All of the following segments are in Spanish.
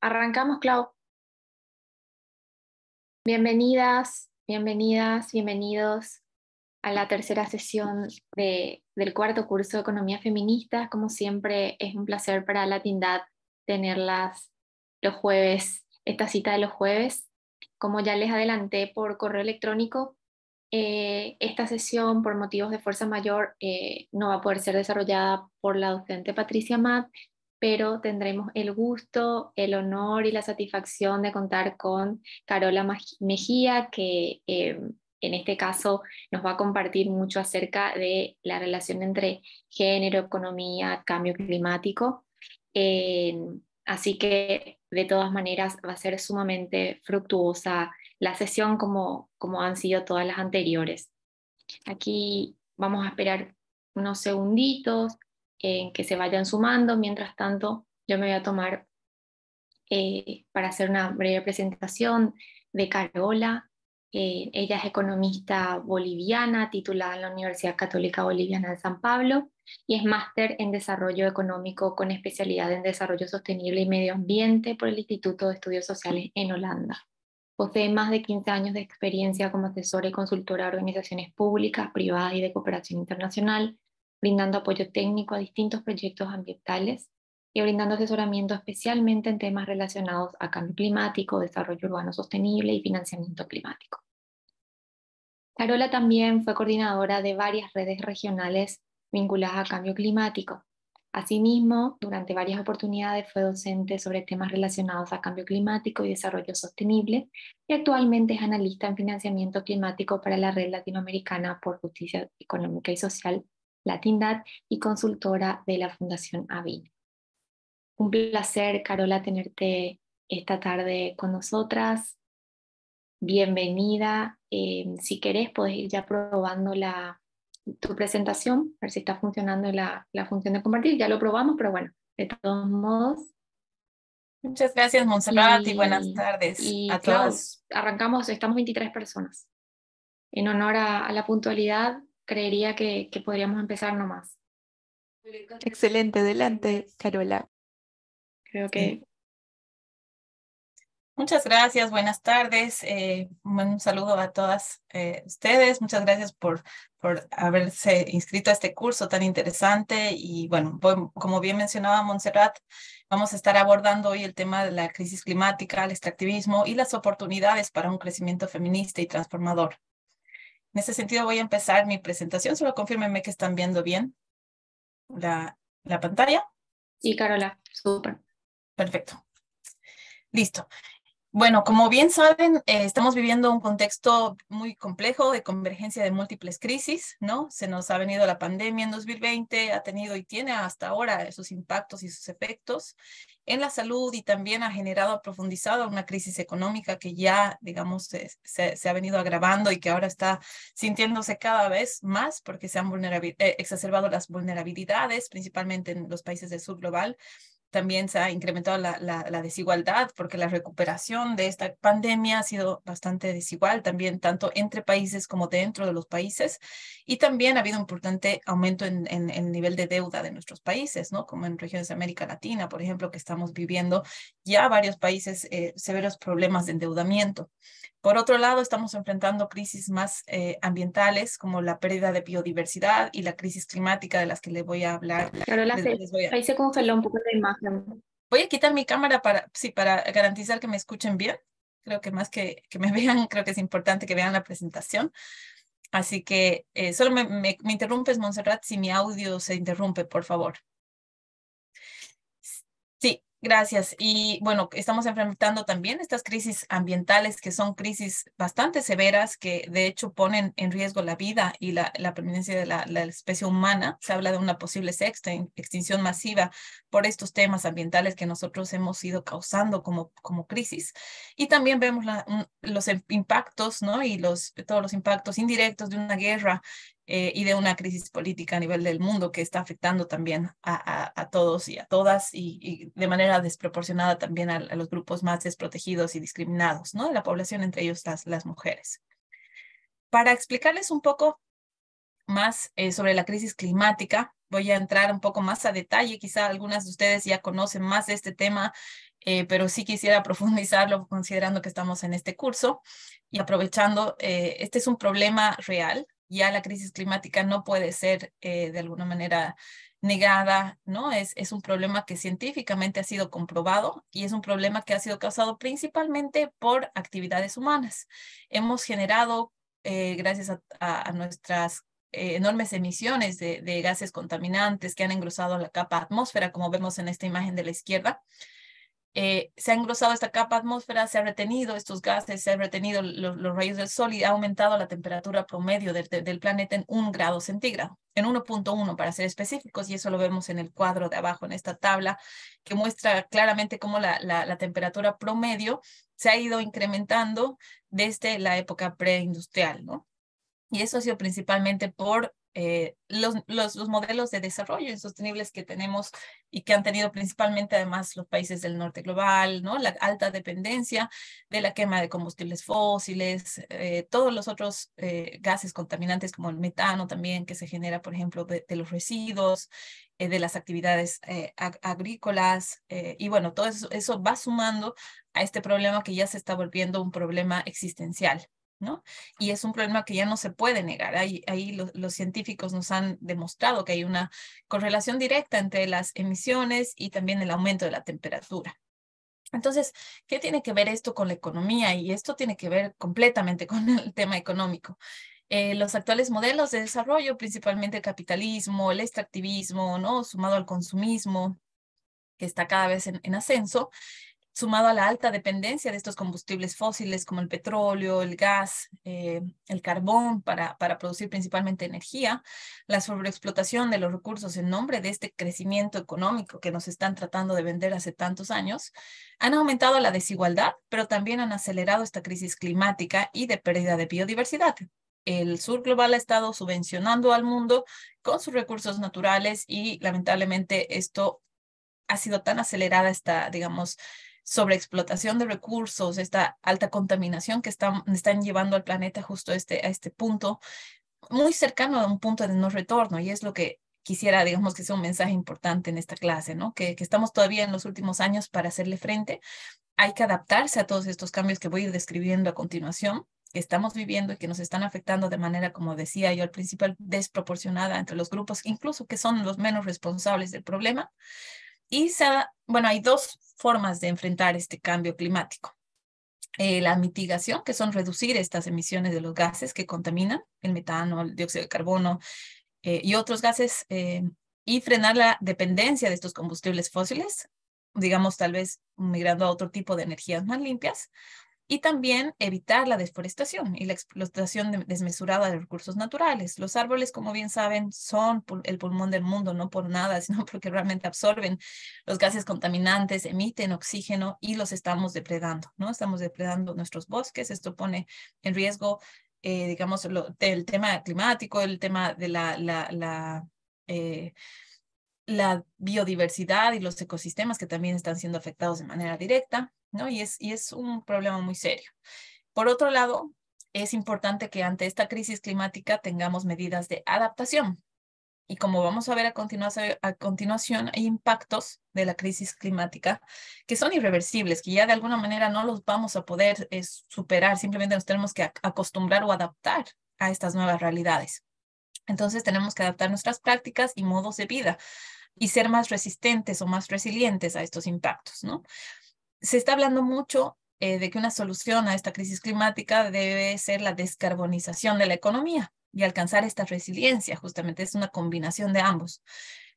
Arrancamos, Clau. Bienvenidas, bienvenidas, bienvenidos a la tercera sesión del cuarto curso de Economía Feminista. Como siempre, es un placer para la tindad tenerlas los jueves, esta cita de los jueves. Como ya les adelanté por correo electrónico, eh, esta sesión, por motivos de fuerza mayor, eh, no va a poder ser desarrollada por la docente Patricia Matt, pero tendremos el gusto, el honor y la satisfacción de contar con Carola Mejía, que eh, en este caso nos va a compartir mucho acerca de la relación entre género, economía, cambio climático. Eh, así que de todas maneras va a ser sumamente fructuosa la sesión como, como han sido todas las anteriores. Aquí vamos a esperar unos segunditos en que se vayan sumando. Mientras tanto, yo me voy a tomar eh, para hacer una breve presentación de Carola. Eh, ella es economista boliviana, titulada en la Universidad Católica Boliviana de San Pablo y es máster en desarrollo económico con especialidad en desarrollo sostenible y medio ambiente por el Instituto de Estudios Sociales en Holanda. Posee más de 15 años de experiencia como asesora y consultora a organizaciones públicas, privadas y de cooperación internacional, brindando apoyo técnico a distintos proyectos ambientales y brindando asesoramiento especialmente en temas relacionados a cambio climático, desarrollo urbano sostenible y financiamiento climático. Carola también fue coordinadora de varias redes regionales vinculadas a cambio climático. Asimismo, durante varias oportunidades fue docente sobre temas relacionados a cambio climático y desarrollo sostenible y actualmente es analista en financiamiento climático para la Red Latinoamericana por Justicia Económica y Social, Latindad y consultora de la Fundación AVIN. Un placer, Carola, tenerte esta tarde con nosotras. Bienvenida. Em, si querés, podés ir ya probando la, tu presentación, a ver si está funcionando la, la función de compartir. Ya lo probamos, pero bueno, de todos modos. Muchas gracias, Monserrat y, buenas tardes a todos. arrancamos, estamos 23 personas. En honor a la puntualidad, creería que, podríamos empezar nomás. Excelente, adelante, Carola. Creo que. Muchas gracias, buenas tardes. Eh, un saludo a todas eh, ustedes. Muchas gracias por, por haberse inscrito a este curso tan interesante. Y bueno, pues, como bien mencionaba Montserrat, vamos a estar abordando hoy el tema de la crisis climática, el extractivismo y las oportunidades para un crecimiento feminista y transformador. En ese sentido voy a empezar mi presentación, solo confírmenme que están viendo bien la, pantalla. Sí, Carola, súper. Perfecto. Listo. Bueno, como bien saben, eh, estamos viviendo un contexto muy complejo de convergencia de múltiples crisis, ¿no? Se nos ha venido la pandemia en 2020, ha tenido y tiene hasta ahora sus impactos y sus efectos en la salud y también ha generado, ha profundizado una crisis económica que ya, digamos, se, ha venido agravando y que ahora está sintiéndose cada vez más porque se han eh, exacerbado las vulnerabilidades, principalmente en los países del sur global también se ha incrementado la, la, desigualdad porque la recuperación de esta pandemia ha sido bastante desigual también tanto entre países como dentro de los países y también ha habido un importante aumento en, en, el nivel de deuda de nuestros países, ¿no? Como en regiones de América Latina, por ejemplo, que estamos viviendo ya varios países eh, severos problemas de endeudamiento. Por otro lado, estamos enfrentando crisis más eh, ambientales como la pérdida de biodiversidad y la crisis climática de las que le voy a hablar. Claro, ahí se congeló un poco el tema voy a quitar mi cámara para, sí, para garantizar que me escuchen bien. Creo que más que, que me vean, creo que es importante que vean la presentación. Así que eh, solo me, me interrumpes, Montserrat, si mi audio se interrumpe, por favor. Gracias. Y bueno, estamos enfrentando también estas crisis ambientales que son crisis bastante severas que de hecho ponen en riesgo la vida y la, permanencia de la, especie humana. Se habla de una posible sexta extinción masiva por estos temas ambientales que nosotros hemos ido causando como, como crisis. Y también vemos los impactos, ¿no? Y los, todos los impactos indirectos de una guerra eh, y de una crisis política a nivel del mundo que está afectando también a, todos y a todas y, de manera desproporcionada también a, los grupos más desprotegidos y discriminados, ¿no? La población, entre ellos las, mujeres. Para explicarles un poco más eh, sobre la crisis climática, voy a entrar un poco más a detalle. Quizá algunas de ustedes ya conocen más de este tema, eh, pero sí quisiera profundizarlo considerando que estamos en este curso y aprovechando, este es un problema real ya la crisis climática no puede ser eh, de alguna manera negada, ¿no? Es, es un problema que científicamente ha sido comprobado y es un problema que ha sido causado principalmente por actividades humanas. Hemos generado, eh, gracias a, nuestras enormes emisiones de, de, gases contaminantes que han engrosado la capa atmósfera, como vemos en esta imagen de la izquierda, eh, se ha engrosado esta capa atmósfera, se ha retenido estos gases, se ha retenido los, rayos del sol y ha aumentado la temperatura promedio del planeta en un grado centígrado, en 1.1 para ser específicos, y eso lo vemos en el cuadro de abajo, en esta tabla, que muestra claramente cómo la, la temperatura promedio se ha ido incrementando desde la época preindustrial, ¿no? Y eso ha sido principalmente por eh, los, modelos de desarrollo insostenibles que tenemos y que han tenido principalmente además los países del norte global, ¿no? La alta dependencia de la quema de combustibles fósiles, eh, todos los otros eh, gases contaminantes como el metano también que se genera, por ejemplo, de, los residuos, de las actividades agrícolas y bueno, todo eso, eso va sumando a este problema que ya se está volviendo un problema existencial. Y es un problema que ya no se puede negar. Ahí, los, científicos nos han demostrado que hay una correlación directa entre las emisiones y también el aumento de la temperatura. Entonces, ¿qué tiene que ver esto con la economía? Y esto tiene que ver completamente con el tema económico. Eh, los actuales modelos de desarrollo, principalmente el capitalismo, el extractivismo, ¿no? Sumado al consumismo, que está cada vez en ascenso, sumado a la alta dependencia de estos combustibles fósiles como el petróleo, el gas, eh, el carbón para, para producir principalmente energía, la sobreexplotación de los recursos en nombre de este crecimiento económico que nos están tratando de vender hace tantos años, han aumentado la desigualdad, pero también han acelerado esta crisis climática y de pérdida de biodiversidad. El sur global ha estado subvencionando al mundo con sus recursos naturales y lamentablemente esto ha sido tan acelerada esta, digamos, sobreexplotación de recursos, esta alta contaminación que están, están llevando al planeta justo este, a este punto, muy cercano a un punto de no retorno, y es lo que quisiera, digamos, que sea un mensaje importante en esta clase, ¿no? Que, que, estamos todavía en los últimos años para hacerle frente. Hay que adaptarse a todos estos cambios que voy a ir describiendo a continuación, que estamos viviendo y que nos están afectando de manera, como decía yo al principio, desproporcionada entre los grupos, incluso que son los menos responsables del problema. Y bueno, hay dos formas de enfrentar este cambio climático. Eh, la mitigación, que son reducir estas emisiones de los gases que contaminan, el metano, el dióxido de carbono eh, y otros gases, eh, y frenar la dependencia de estos combustibles fósiles, digamos, tal vez migrando a otro tipo de energías más limpias y también evitar la deforestación y la explotación desmesurada de recursos naturales. Los árboles, como bien saben, son el pulmón del mundo, no por nada, sino porque realmente absorben los gases contaminantes, emiten oxígeno y los estamos depredando, ¿no? Estamos depredando nuestros bosques, esto pone en riesgo, eh, digamos, lo, el tema climático, el tema de la... Eh, la biodiversidad y los ecosistemas que también están siendo afectados de manera directa. ¿no? Y es, es un problema muy serio. Por otro lado, es importante que ante esta crisis climática tengamos medidas de adaptación. Y como vamos a ver a continuación, a continuación, hay impactos de la crisis climática que son irreversibles, que ya de alguna manera no los vamos a poder eh, superar, simplemente nos tenemos que acostumbrar o adaptar a estas nuevas realidades. Entonces tenemos que adaptar nuestras prácticas y modos de vida y ser más resistentes o más resilientes a estos impactos, ¿no? se está hablando mucho eh, de que una solución a esta crisis climática debe ser la descarbonización de la economía y alcanzar esta resiliencia, justamente es una combinación de ambos.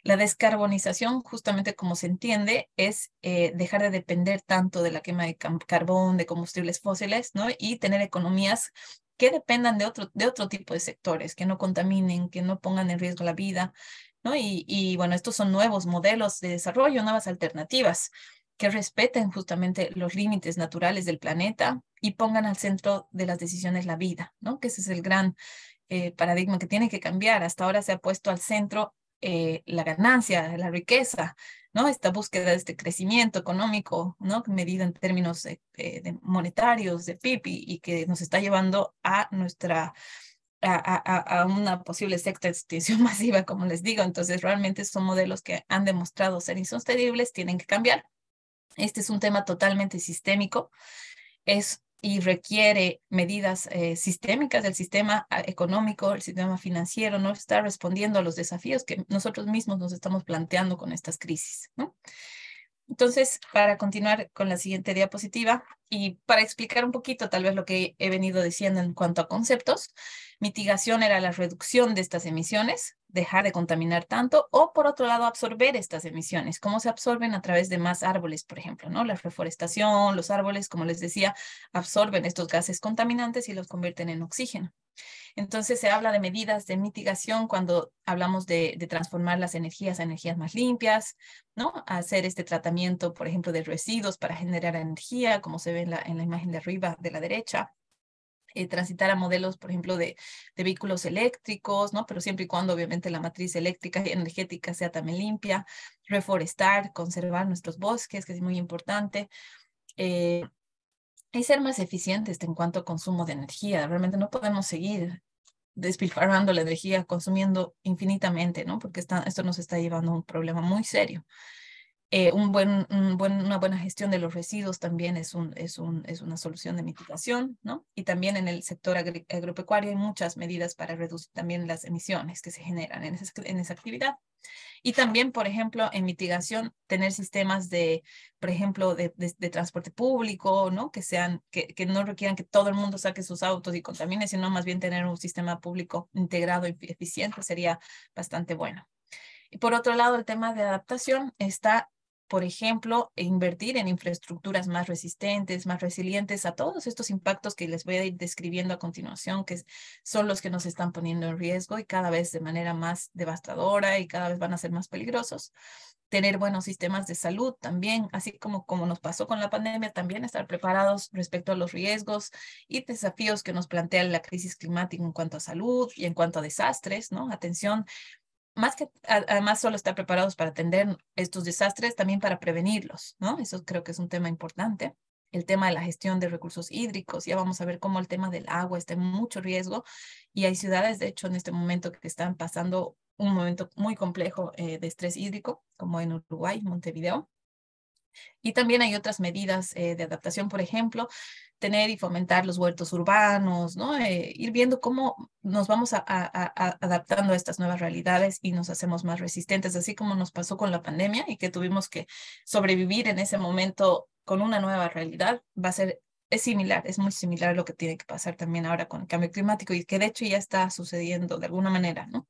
La descarbonización, justamente como se entiende, es eh, dejar de depender tanto de la quema de carbón, de combustibles fósiles, ¿no? Y tener economías que dependan de otro, de otro tipo de sectores, que no contaminen, que no pongan en riesgo la vida, ¿no? Y, y bueno, estos son nuevos modelos de desarrollo, nuevas alternativas que respeten justamente los límites naturales del planeta y pongan al centro de las decisiones la vida, ¿no? Que ese es el gran eh, paradigma que tiene que cambiar. Hasta ahora se ha puesto al centro eh, la ganancia, la riqueza, ¿no? Esta búsqueda de este crecimiento económico, ¿no? Medida en términos eh, de monetarios, de PIB, y, que nos está llevando a nuestra... A, a una posible sexta extinción masiva, como les digo. Entonces, realmente son modelos que han demostrado ser insostenibles, tienen que cambiar este es un tema totalmente sistémico es, y requiere medidas eh, sistémicas. del sistema ah, económico, el sistema financiero no está respondiendo a los desafíos que nosotros mismos nos estamos planteando con estas crisis. Entonces, para continuar con la siguiente diapositiva y para explicar un poquito tal vez lo que he venido diciendo en cuanto a conceptos, mitigación era la reducción de estas emisiones, dejar de contaminar tanto o por otro lado absorber estas emisiones, cómo se absorben a través de más árboles, por ejemplo, ¿no? La reforestación, los árboles, como les decía, absorben estos gases contaminantes y los convierten en oxígeno. Entonces se habla de medidas de mitigación cuando hablamos de, transformar las energías a energías más limpias, ¿no? Hacer este tratamiento, por ejemplo, de residuos para generar energía, como se ve en la imagen de arriba de la derecha. Eh, transitar a modelos, por ejemplo, de, vehículos eléctricos, ¿no? Pero siempre y cuando, obviamente, la matriz eléctrica y energética sea también limpia, reforestar, conservar nuestros bosques, que es muy importante. Eh, y ser más eficientes en cuanto a consumo de energía. Realmente no podemos seguir despilfarrando la energía, consumiendo infinitamente, ¿no? Porque esto nos está llevando a un problema muy serio. Eh, una buena gestión de los residuos también es, una solución de mitigación, ¿no? Y también en el sector agropecuario hay muchas medidas para reducir también las emisiones que se generan en esa, actividad. Y también, por ejemplo, en mitigación, tener sistemas de, por ejemplo, de, transporte público, ¿no? Que no requieran que todo el mundo saque sus autos y contamine, sino más bien tener un sistema público integrado y eficiente sería bastante bueno. Y por otro lado, el tema de adaptación está por ejemplo, invertir en infraestructuras más resistentes, más resilientes a todos estos impactos que les voy a ir describiendo a continuación, que son los que nos están poniendo en riesgo y cada vez de manera más devastadora y cada vez van a ser más peligrosos. Tener buenos sistemas de salud también, así como, como nos pasó con la pandemia, también estar preparados respecto a los riesgos y desafíos que nos plantea la crisis climática en cuanto a salud y en cuanto a desastres, ¿no? Atención más que además solo estar preparados para atender estos desastres, también para prevenirlos, ¿no? Eso creo que es un tema importante. El tema de la gestión de recursos hídricos, ya vamos a ver cómo el tema del agua está en mucho riesgo y hay ciudades, de hecho, en este momento que están pasando un momento muy complejo eh, de estrés hídrico, como en Uruguay, Montevideo. Y también hay otras medidas eh, de adaptación, por ejemplo, tener y fomentar los huertos urbanos, ¿no? Eh, ir viendo cómo nos vamos a adaptando a estas nuevas realidades y nos hacemos más resistentes, así como nos pasó con la pandemia y que tuvimos que sobrevivir en ese momento con una nueva realidad, va a ser es similar, es muy similar a lo que tiene que pasar también ahora con el cambio climático y que de hecho ya está sucediendo de alguna manera, ¿no?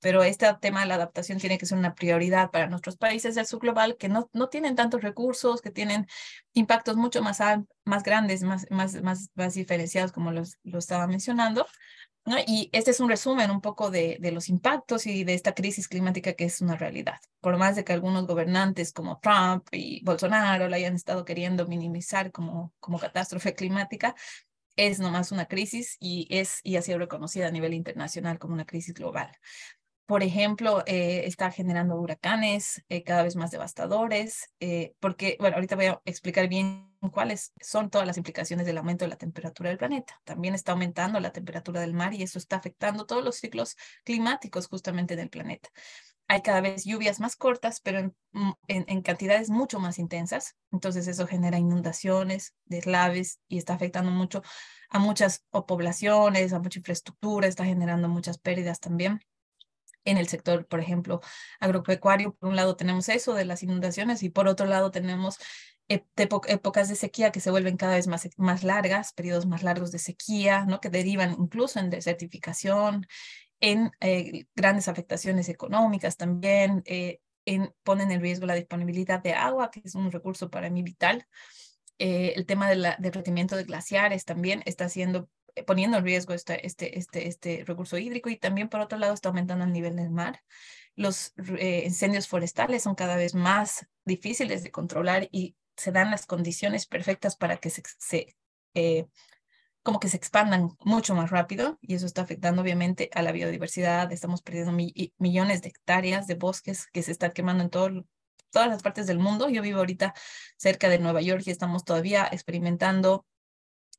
Pero este tema de la adaptación tiene que ser una prioridad para nuestros países del sur global que no, tienen tantos recursos, que tienen impactos mucho más, más grandes, más, más, más, más diferenciados como los, lo estaba mencionando, y este es un resumen un poco de, de, los impactos y de esta crisis climática que es una realidad. Por más de que algunos gobernantes como Trump y Bolsonaro la hayan estado queriendo minimizar como, como catástrofe climática, es nomás una crisis y, es, y ha sido reconocida a nivel internacional como una crisis global. Por ejemplo, eh, está generando huracanes eh, cada vez más devastadores, eh, porque, bueno, ahorita voy a explicar bien cuáles son todas las implicaciones del aumento de la temperatura del planeta. También está aumentando la temperatura del mar y eso está afectando todos los ciclos climáticos justamente del planeta. Hay cada vez lluvias más cortas, pero en, mm, cantidades mucho más intensas. Entonces eso genera inundaciones, deslaves y está afectando mucho a muchas poblaciones, a mucha infraestructura, está generando muchas pérdidas también en el sector, por ejemplo, agropecuario. Por un lado tenemos eso de las inundaciones y por otro lado tenemos épocas de sequía que se vuelven cada vez más, largas, periodos más largos de sequía, ¿no? que derivan incluso en desertificación, en eh, grandes afectaciones económicas también, eh, en, ponen en riesgo la disponibilidad de agua, que es un recurso para mí vital. Eh, el tema del derretimiento de glaciares también está siendo eh, poniendo en riesgo este, este, este, este recurso hídrico y también por otro lado está aumentando el nivel del mar. Los eh, incendios forestales son cada vez más difíciles de controlar y se dan las condiciones perfectas para que se, eh, como que se expandan mucho más rápido y eso está afectando obviamente a la biodiversidad. Estamos perdiendo millones de hectáreas de bosques que se están quemando en todo, todas las partes del mundo. Yo vivo ahorita cerca de Nueva York y estamos todavía experimentando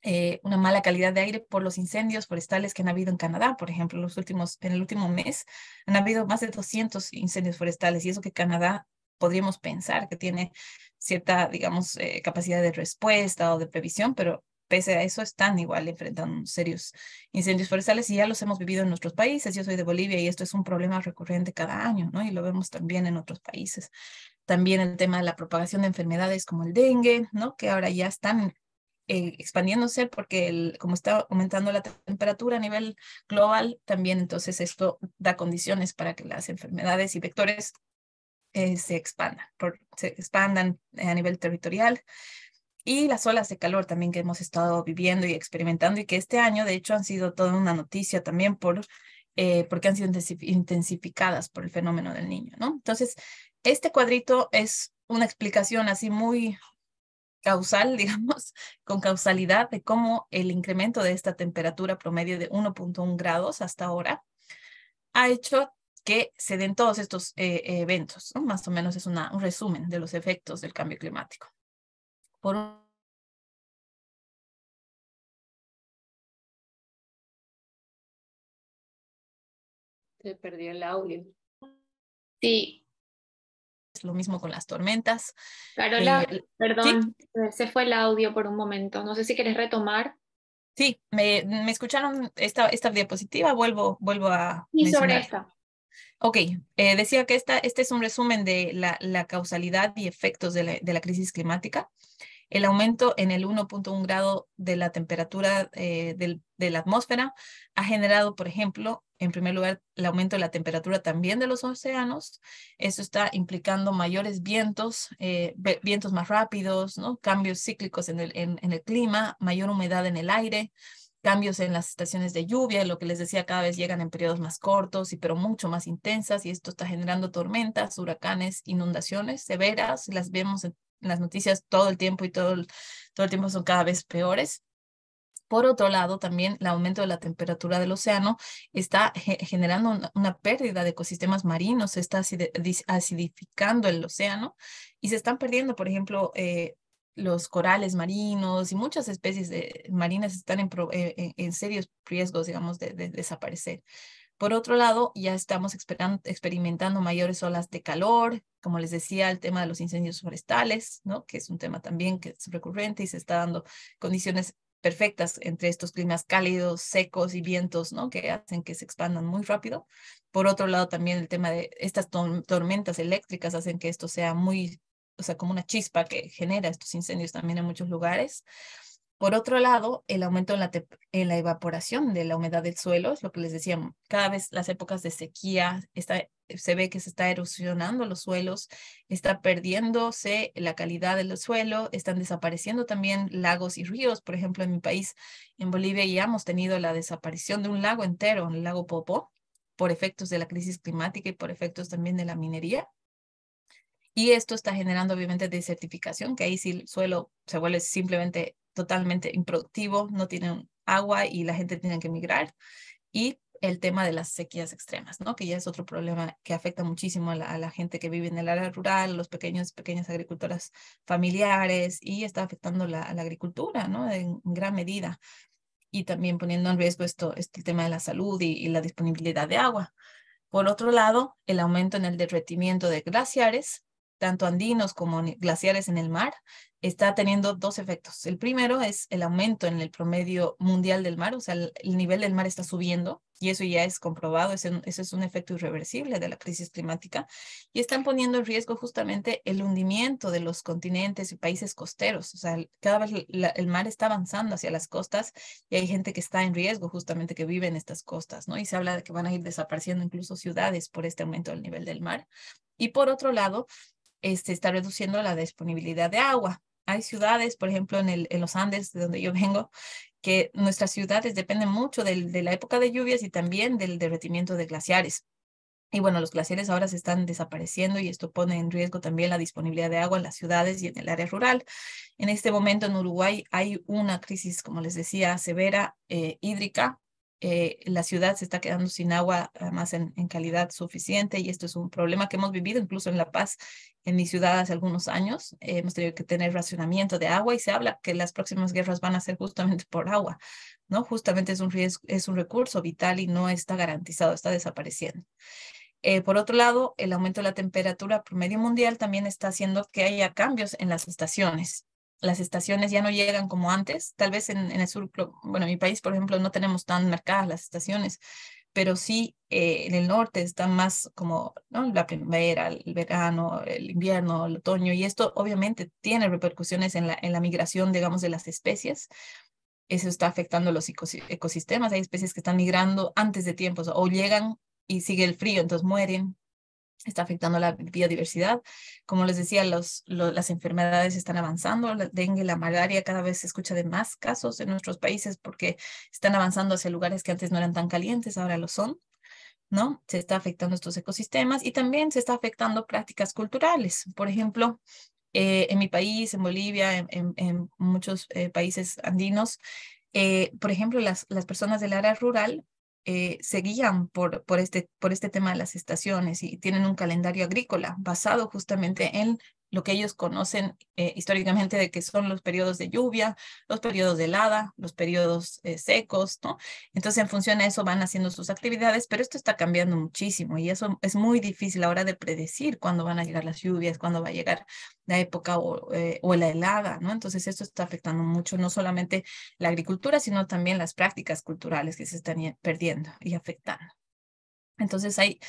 eh, una mala calidad de aire por los incendios forestales que han habido en Canadá, por ejemplo, los últimos, en el último mes han habido más de 200 incendios forestales y eso que Canadá podríamos pensar que tiene cierta, digamos, eh, capacidad de respuesta o de previsión, pero pese a eso están igual enfrentando serios incendios forestales y ya los hemos vivido en nuestros países. Yo soy de Bolivia y esto es un problema recurrente cada año, ¿no? Y lo vemos también en otros países. También el tema de la propagación de enfermedades como el dengue, ¿no? Que ahora ya están eh, expandiéndose porque el, como está aumentando la temperatura a nivel global, también entonces esto da condiciones para que las enfermedades y vectores eh, se expandan, se eh, expandan a nivel territorial. Y las olas de calor también que hemos estado viviendo y experimentando y que este año, de hecho, han sido toda una noticia también por, porque han sido intensificadas por el fenómeno del niño, ¿no? Entonces, este cuadrito es una explicación así muy causal, digamos, con causalidad de cómo el incremento de esta temperatura promedio de 1.1 grados hasta ahora ha hecho que se den todos estos eh, eh, eventos. Más o menos es una, un resumen de los efectos del cambio climático. Se perdió el audio. Sí, lo mismo con las tormentas. Carola, eh, perdón, se fue el audio por un momento, no sé si quieres retomar. Sí, me, me escucharon esta, esta diapositiva, vuelvo, vuelvo a... Y sobre esta. Ok, eh, decía que esta, este es un resumen de la, la causalidad y efectos de la, de la crisis climática el aumento en el 1.1 grado de la temperatura eh, de la atmósfera ha generado, por ejemplo, en primer lugar, el aumento de la temperatura también de los océanos. Eso está implicando mayores vientos, eh, vientos más rápidos, ¿no? cambios cíclicos en el, en el clima, mayor humedad en el aire cambios en las estaciones de lluvia, lo que les decía, cada vez llegan en periodos más cortos y pero mucho más intensas y esto está generando tormentas, huracanes, inundaciones severas, las vemos en las noticias todo el tiempo y todo el, todo el tiempo son cada vez peores. Por otro lado, también el aumento de la temperatura del océano está generando una, pérdida de ecosistemas marinos, se está acidificando el océano y se están perdiendo, por ejemplo, eh, los corales marinos y muchas especies de, marinas están en, eh, serios riesgos, digamos, de desaparecer. Por otro lado, ya estamos experimentando mayores olas de calor, como les decía, el tema de los incendios forestales, ¿no? que es un tema también que es recurrente y se está dando condiciones perfectas entre estos climas cálidos, secos y vientos, ¿no? Que hacen que se expandan muy rápido. Por otro lado, también el tema de estas tormentas eléctricas hacen que esto sea muy, o sea, como una chispa que genera estos incendios también en muchos lugares. Por otro lado, el aumento en la, evaporación de la humedad del suelo, es lo que les decía, cada vez las épocas de sequía, se ve que se está erosionando los suelos, está perdiéndose la calidad del suelo, están desapareciendo también lagos y ríos. Por ejemplo, en mi país, en Bolivia, ya hemos tenido la desaparición de un lago entero, el lago Popo, por efectos de la crisis climática y por efectos también de la minería. Y esto está generando obviamente desertificación, que ahí si el suelo se vuelve simplemente totalmente improductivo, no tienen agua y la gente tiene que migrar Y el tema de las sequías extremas, ¿no? que ya es otro problema que afecta muchísimo a la, gente que vive en el área rural, los pequeños, pequeñas agricultoras familiares, y está afectando la, a la agricultura ¿no? en gran medida. Y también poniendo en riesgo esto, este tema de la salud y la disponibilidad de agua. Por otro lado, el aumento en el derretimiento de glaciares, tanto andinos como glaciares en el mar, está teniendo dos efectos. El primero es el aumento en el promedio mundial del mar, o sea, el, nivel del mar está subiendo y eso ya es comprobado, eso es un efecto irreversible de la crisis climática, y están poniendo en riesgo justamente el hundimiento de los continentes y países costeros. O sea, cada vez el mar está avanzando hacia las costas y hay gente que está en riesgo justamente que vive en estas costas, ¿no? Y se habla de que van a ir desapareciendo incluso ciudades por este aumento del nivel del mar. Y por otro lado, este, está reduciendo la disponibilidad de agua hay ciudades, por ejemplo, en, el, en los Andes, de donde yo vengo, que nuestras ciudades dependen mucho de la época de lluvias y también del derretimiento de glaciares. Y bueno, los glaciares ahora se están desapareciendo y esto pone en riesgo también la disponibilidad de agua en las ciudades y en el área rural. En este momento en Uruguay hay una crisis, como les decía, severa eh, hídrica eh, la ciudad se está quedando sin agua, más en, calidad suficiente, y esto es un problema que hemos vivido incluso en La Paz, en mi ciudad hace algunos años. Eh, hemos tenido que tener racionamiento de agua y se habla que las próximas guerras van a ser justamente por agua, ¿no? Justamente es un, recurso vital y no está garantizado, está desapareciendo. Eh, por otro lado, el aumento de la temperatura promedio mundial también está haciendo que haya cambios en las estaciones las estaciones ya no llegan como antes. Tal vez en, el sur, bueno, en mi país, por ejemplo, no tenemos tan marcadas las estaciones, pero sí eh, en el norte están más como la primavera, el verano, el invierno, el otoño, y esto obviamente tiene repercusiones en la, en la migración, digamos, de las especies. Eso está afectando los ecosistemas. Hay especies que están migrando antes de tiempo o llegan y sigue el frío, entonces mueren está afectando la biodiversidad. Como les decía, los, las enfermedades están avanzando, la dengue, la malaria, cada vez se escucha de más casos en nuestros países porque están avanzando hacia lugares que antes no eran tan calientes, ahora lo son. ¿no? Se está afectando estos ecosistemas y también se está afectando prácticas culturales. Por ejemplo, eh, en mi país, en Bolivia, en, muchos eh, países andinos, eh, por ejemplo, las, las personas del área rural eh, se guían por, por, este, por este tema de las estaciones y tienen un calendario agrícola basado justamente en lo que ellos conocen eh, históricamente de que son los periodos de lluvia, los periodos de helada, los periodos eh, secos, ¿no? Entonces, en función a eso van haciendo sus actividades, pero esto está cambiando muchísimo y eso es muy difícil ahora de predecir cuándo van a llegar las lluvias, cuándo va a llegar la época o, eh, o la helada, ¿no? Entonces, esto está afectando mucho no solamente la agricultura, sino también las prácticas culturales que se están perdiendo y afectando. Entonces hay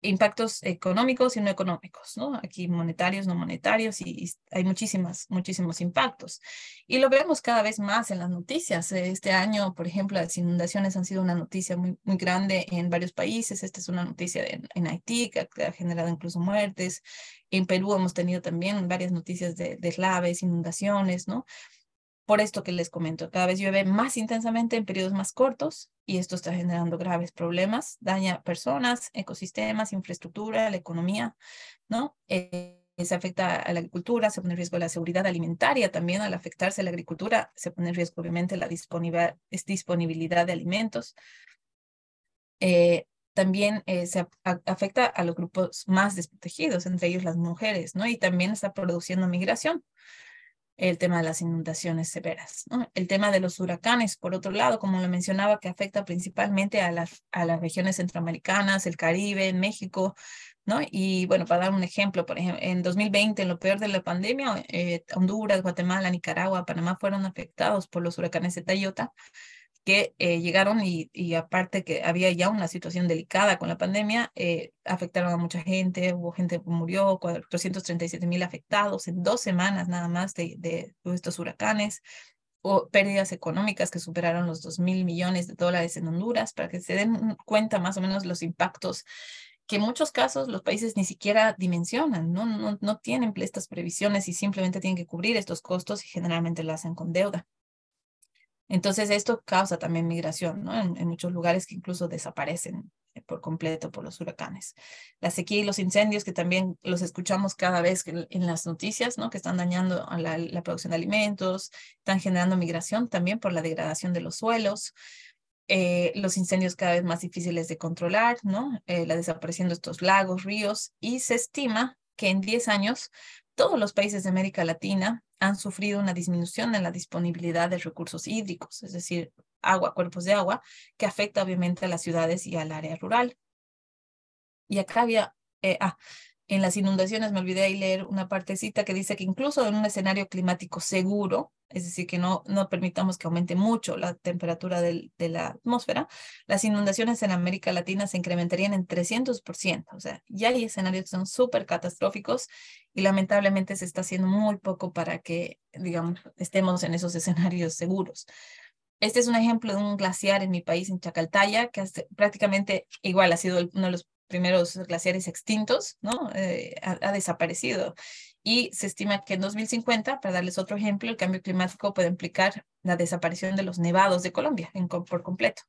impactos económicos y no económicos, ¿no? Aquí monetarios, no monetarios, y, hay muchísimas, muchísimos impactos. Y lo vemos cada vez más en las noticias. Este año, por ejemplo, las inundaciones han sido una noticia muy, muy grande en varios países. Esta es una noticia de, en Haití que ha generado incluso muertes. En Perú hemos tenido también varias noticias de deslaves, inundaciones, ¿no? por esto que les comento, cada vez llueve más intensamente en periodos más cortos y esto está generando graves problemas, daña personas, ecosistemas, infraestructura, la economía, ¿no? Eh, se afecta a la agricultura, se pone en riesgo la seguridad alimentaria también al afectarse la agricultura, se pone en riesgo obviamente la disponibilidad de alimentos. Eh, también eh, se afecta a los grupos más desprotegidos, entre ellos las mujeres, ¿no? Y también está produciendo migración el tema de las inundaciones severas. ¿no? El tema de los huracanes, por otro lado, como lo mencionaba, que afecta principalmente a las, a las regiones centroamericanas, el Caribe, México, ¿no? Y bueno, para dar un ejemplo, por ejemplo, en 2020, en lo peor de la pandemia, eh, Honduras, Guatemala, Nicaragua, Panamá fueron afectados por los huracanes de Tayota, que eh, llegaron y, y, aparte que había ya una situación delicada con la pandemia, eh, afectaron a mucha gente, hubo gente que murió, 437 mil afectados en dos semanas nada más de, estos huracanes, o pérdidas económicas que superaron los 2 mil millones de dólares en Honduras, para que se den cuenta más o menos los impactos que en muchos casos los países ni siquiera dimensionan, no, no, no tienen estas previsiones y simplemente tienen que cubrir estos costos y generalmente lo hacen con deuda. Entonces, esto causa también migración, ¿no? En, muchos lugares que incluso desaparecen eh, por completo por los huracanes. La sequía y los incendios, que también los escuchamos cada vez en las noticias, ¿no? Que están dañando la, producción de alimentos, están generando migración también por la degradación de los suelos. Eh, los incendios cada vez más difíciles de controlar, ¿no? Eh, la desaparición de estos lagos, ríos, y se estima que en 10 años todos los países de América Latina han sufrido una disminución en la disponibilidad de recursos hídricos, es decir, agua, cuerpos de agua, que afecta obviamente a las ciudades y al área rural. Y acá había, eh, ah, en las inundaciones me olvidé de leer una partecita que dice que incluso en un escenario climático seguro, es decir, que no, no permitamos que aumente mucho la temperatura de la atmósfera, las inundaciones en América Latina se incrementarían en 300%. O sea, ya hay escenarios que son súper catastróficos y lamentablemente se está haciendo muy poco para que, digamos, estemos en esos escenarios seguros. Este es un ejemplo de un glaciar en mi país, en Chacaltaya, que prácticamente igual ha sido uno de los primeros glaciares extintos, ¿no? Eh, ha, desaparecido y se estima que en 2050, para darles otro ejemplo, el cambio climático puede implicar la desaparición de los nevados de Colombia por completo.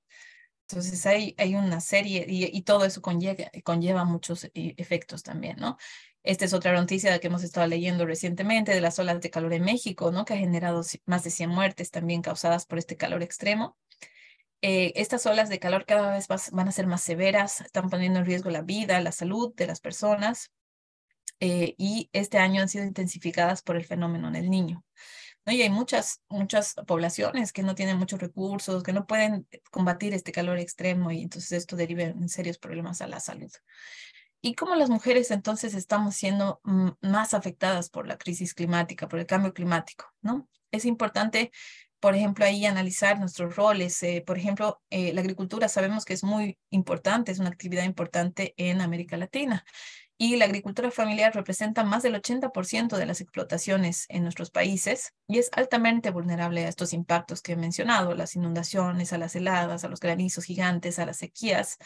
Entonces hay, hay una serie y, todo eso conlleva, conlleva muchos eh, efectos también, ¿no? Esta es otra noticia que hemos estado leyendo recientemente de las olas de calor en México, ¿no? Que ha generado más de 100 muertes también causadas por este calor extremo. Eh, estas olas de calor cada vez van a ser más severas, están poniendo en riesgo la vida, la salud de las personas. Eh, y este año han sido intensificadas por el fenómeno en el niño. Y hay muchas, muchas poblaciones que no tienen muchos recursos, que no pueden combatir este calor extremo y entonces esto deriva en serios problemas a la salud. ¿Y cómo las mujeres entonces estamos siendo mm, más afectadas por la crisis climática, por el cambio climático? ¿no? Es importante por ejemplo, ahí analizar nuestros roles. Eh, por ejemplo, eh, la agricultura sabemos que es muy importante, es una actividad importante en América Latina y la agricultura familiar representa más del 80% de las explotaciones en nuestros países y es altamente vulnerable a estos impactos que he mencionado, las inundaciones, a las heladas, a los granizos gigantes, a las sequías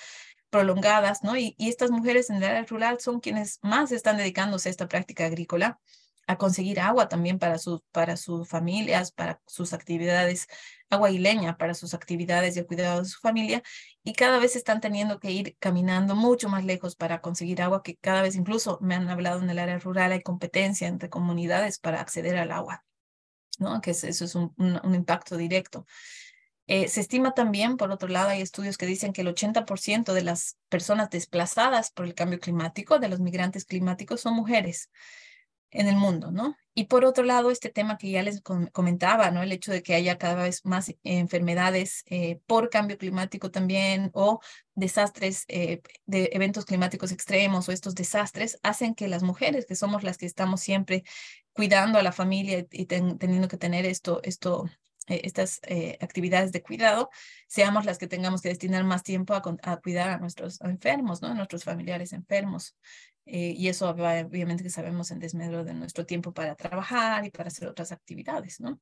prolongadas, ¿no? Y, y estas mujeres en el área rural son quienes más están dedicándose a esta práctica agrícola a conseguir agua también para, sus para sus familias, para sus actividades, agua y leña para sus actividades y cuidado de su familia. Y cada vez están teniendo que ir caminando mucho más lejos para conseguir agua, que cada vez incluso me han hablado en el área rural hay competencia entre comunidades para acceder al agua, ¿no? Que eso es un, impacto directo. Eh, se estima también, por otro lado, hay estudios que dicen que el 80% de las personas desplazadas por el cambio climático, de los migrantes climáticos, son mujeres en el mundo, ¿no? Y por otro lado, este tema que ya les comentaba, ¿no? El hecho de que haya cada vez más enfermedades eh, por cambio climático también o desastres eh, de eventos climáticos extremos o estos desastres hacen que las mujeres, que somos las que estamos siempre cuidando a la familia y teniendo que tener esto, esto eh, estas actividades de cuidado, seamos las que tengamos que destinar más tiempo a, a cuidar a nuestros enfermos, ¿no? A nuestros familiares enfermos. Eh, y eso obviamente que sabemos en desmedro de nuestro tiempo para trabajar y para hacer otras actividades, ¿no?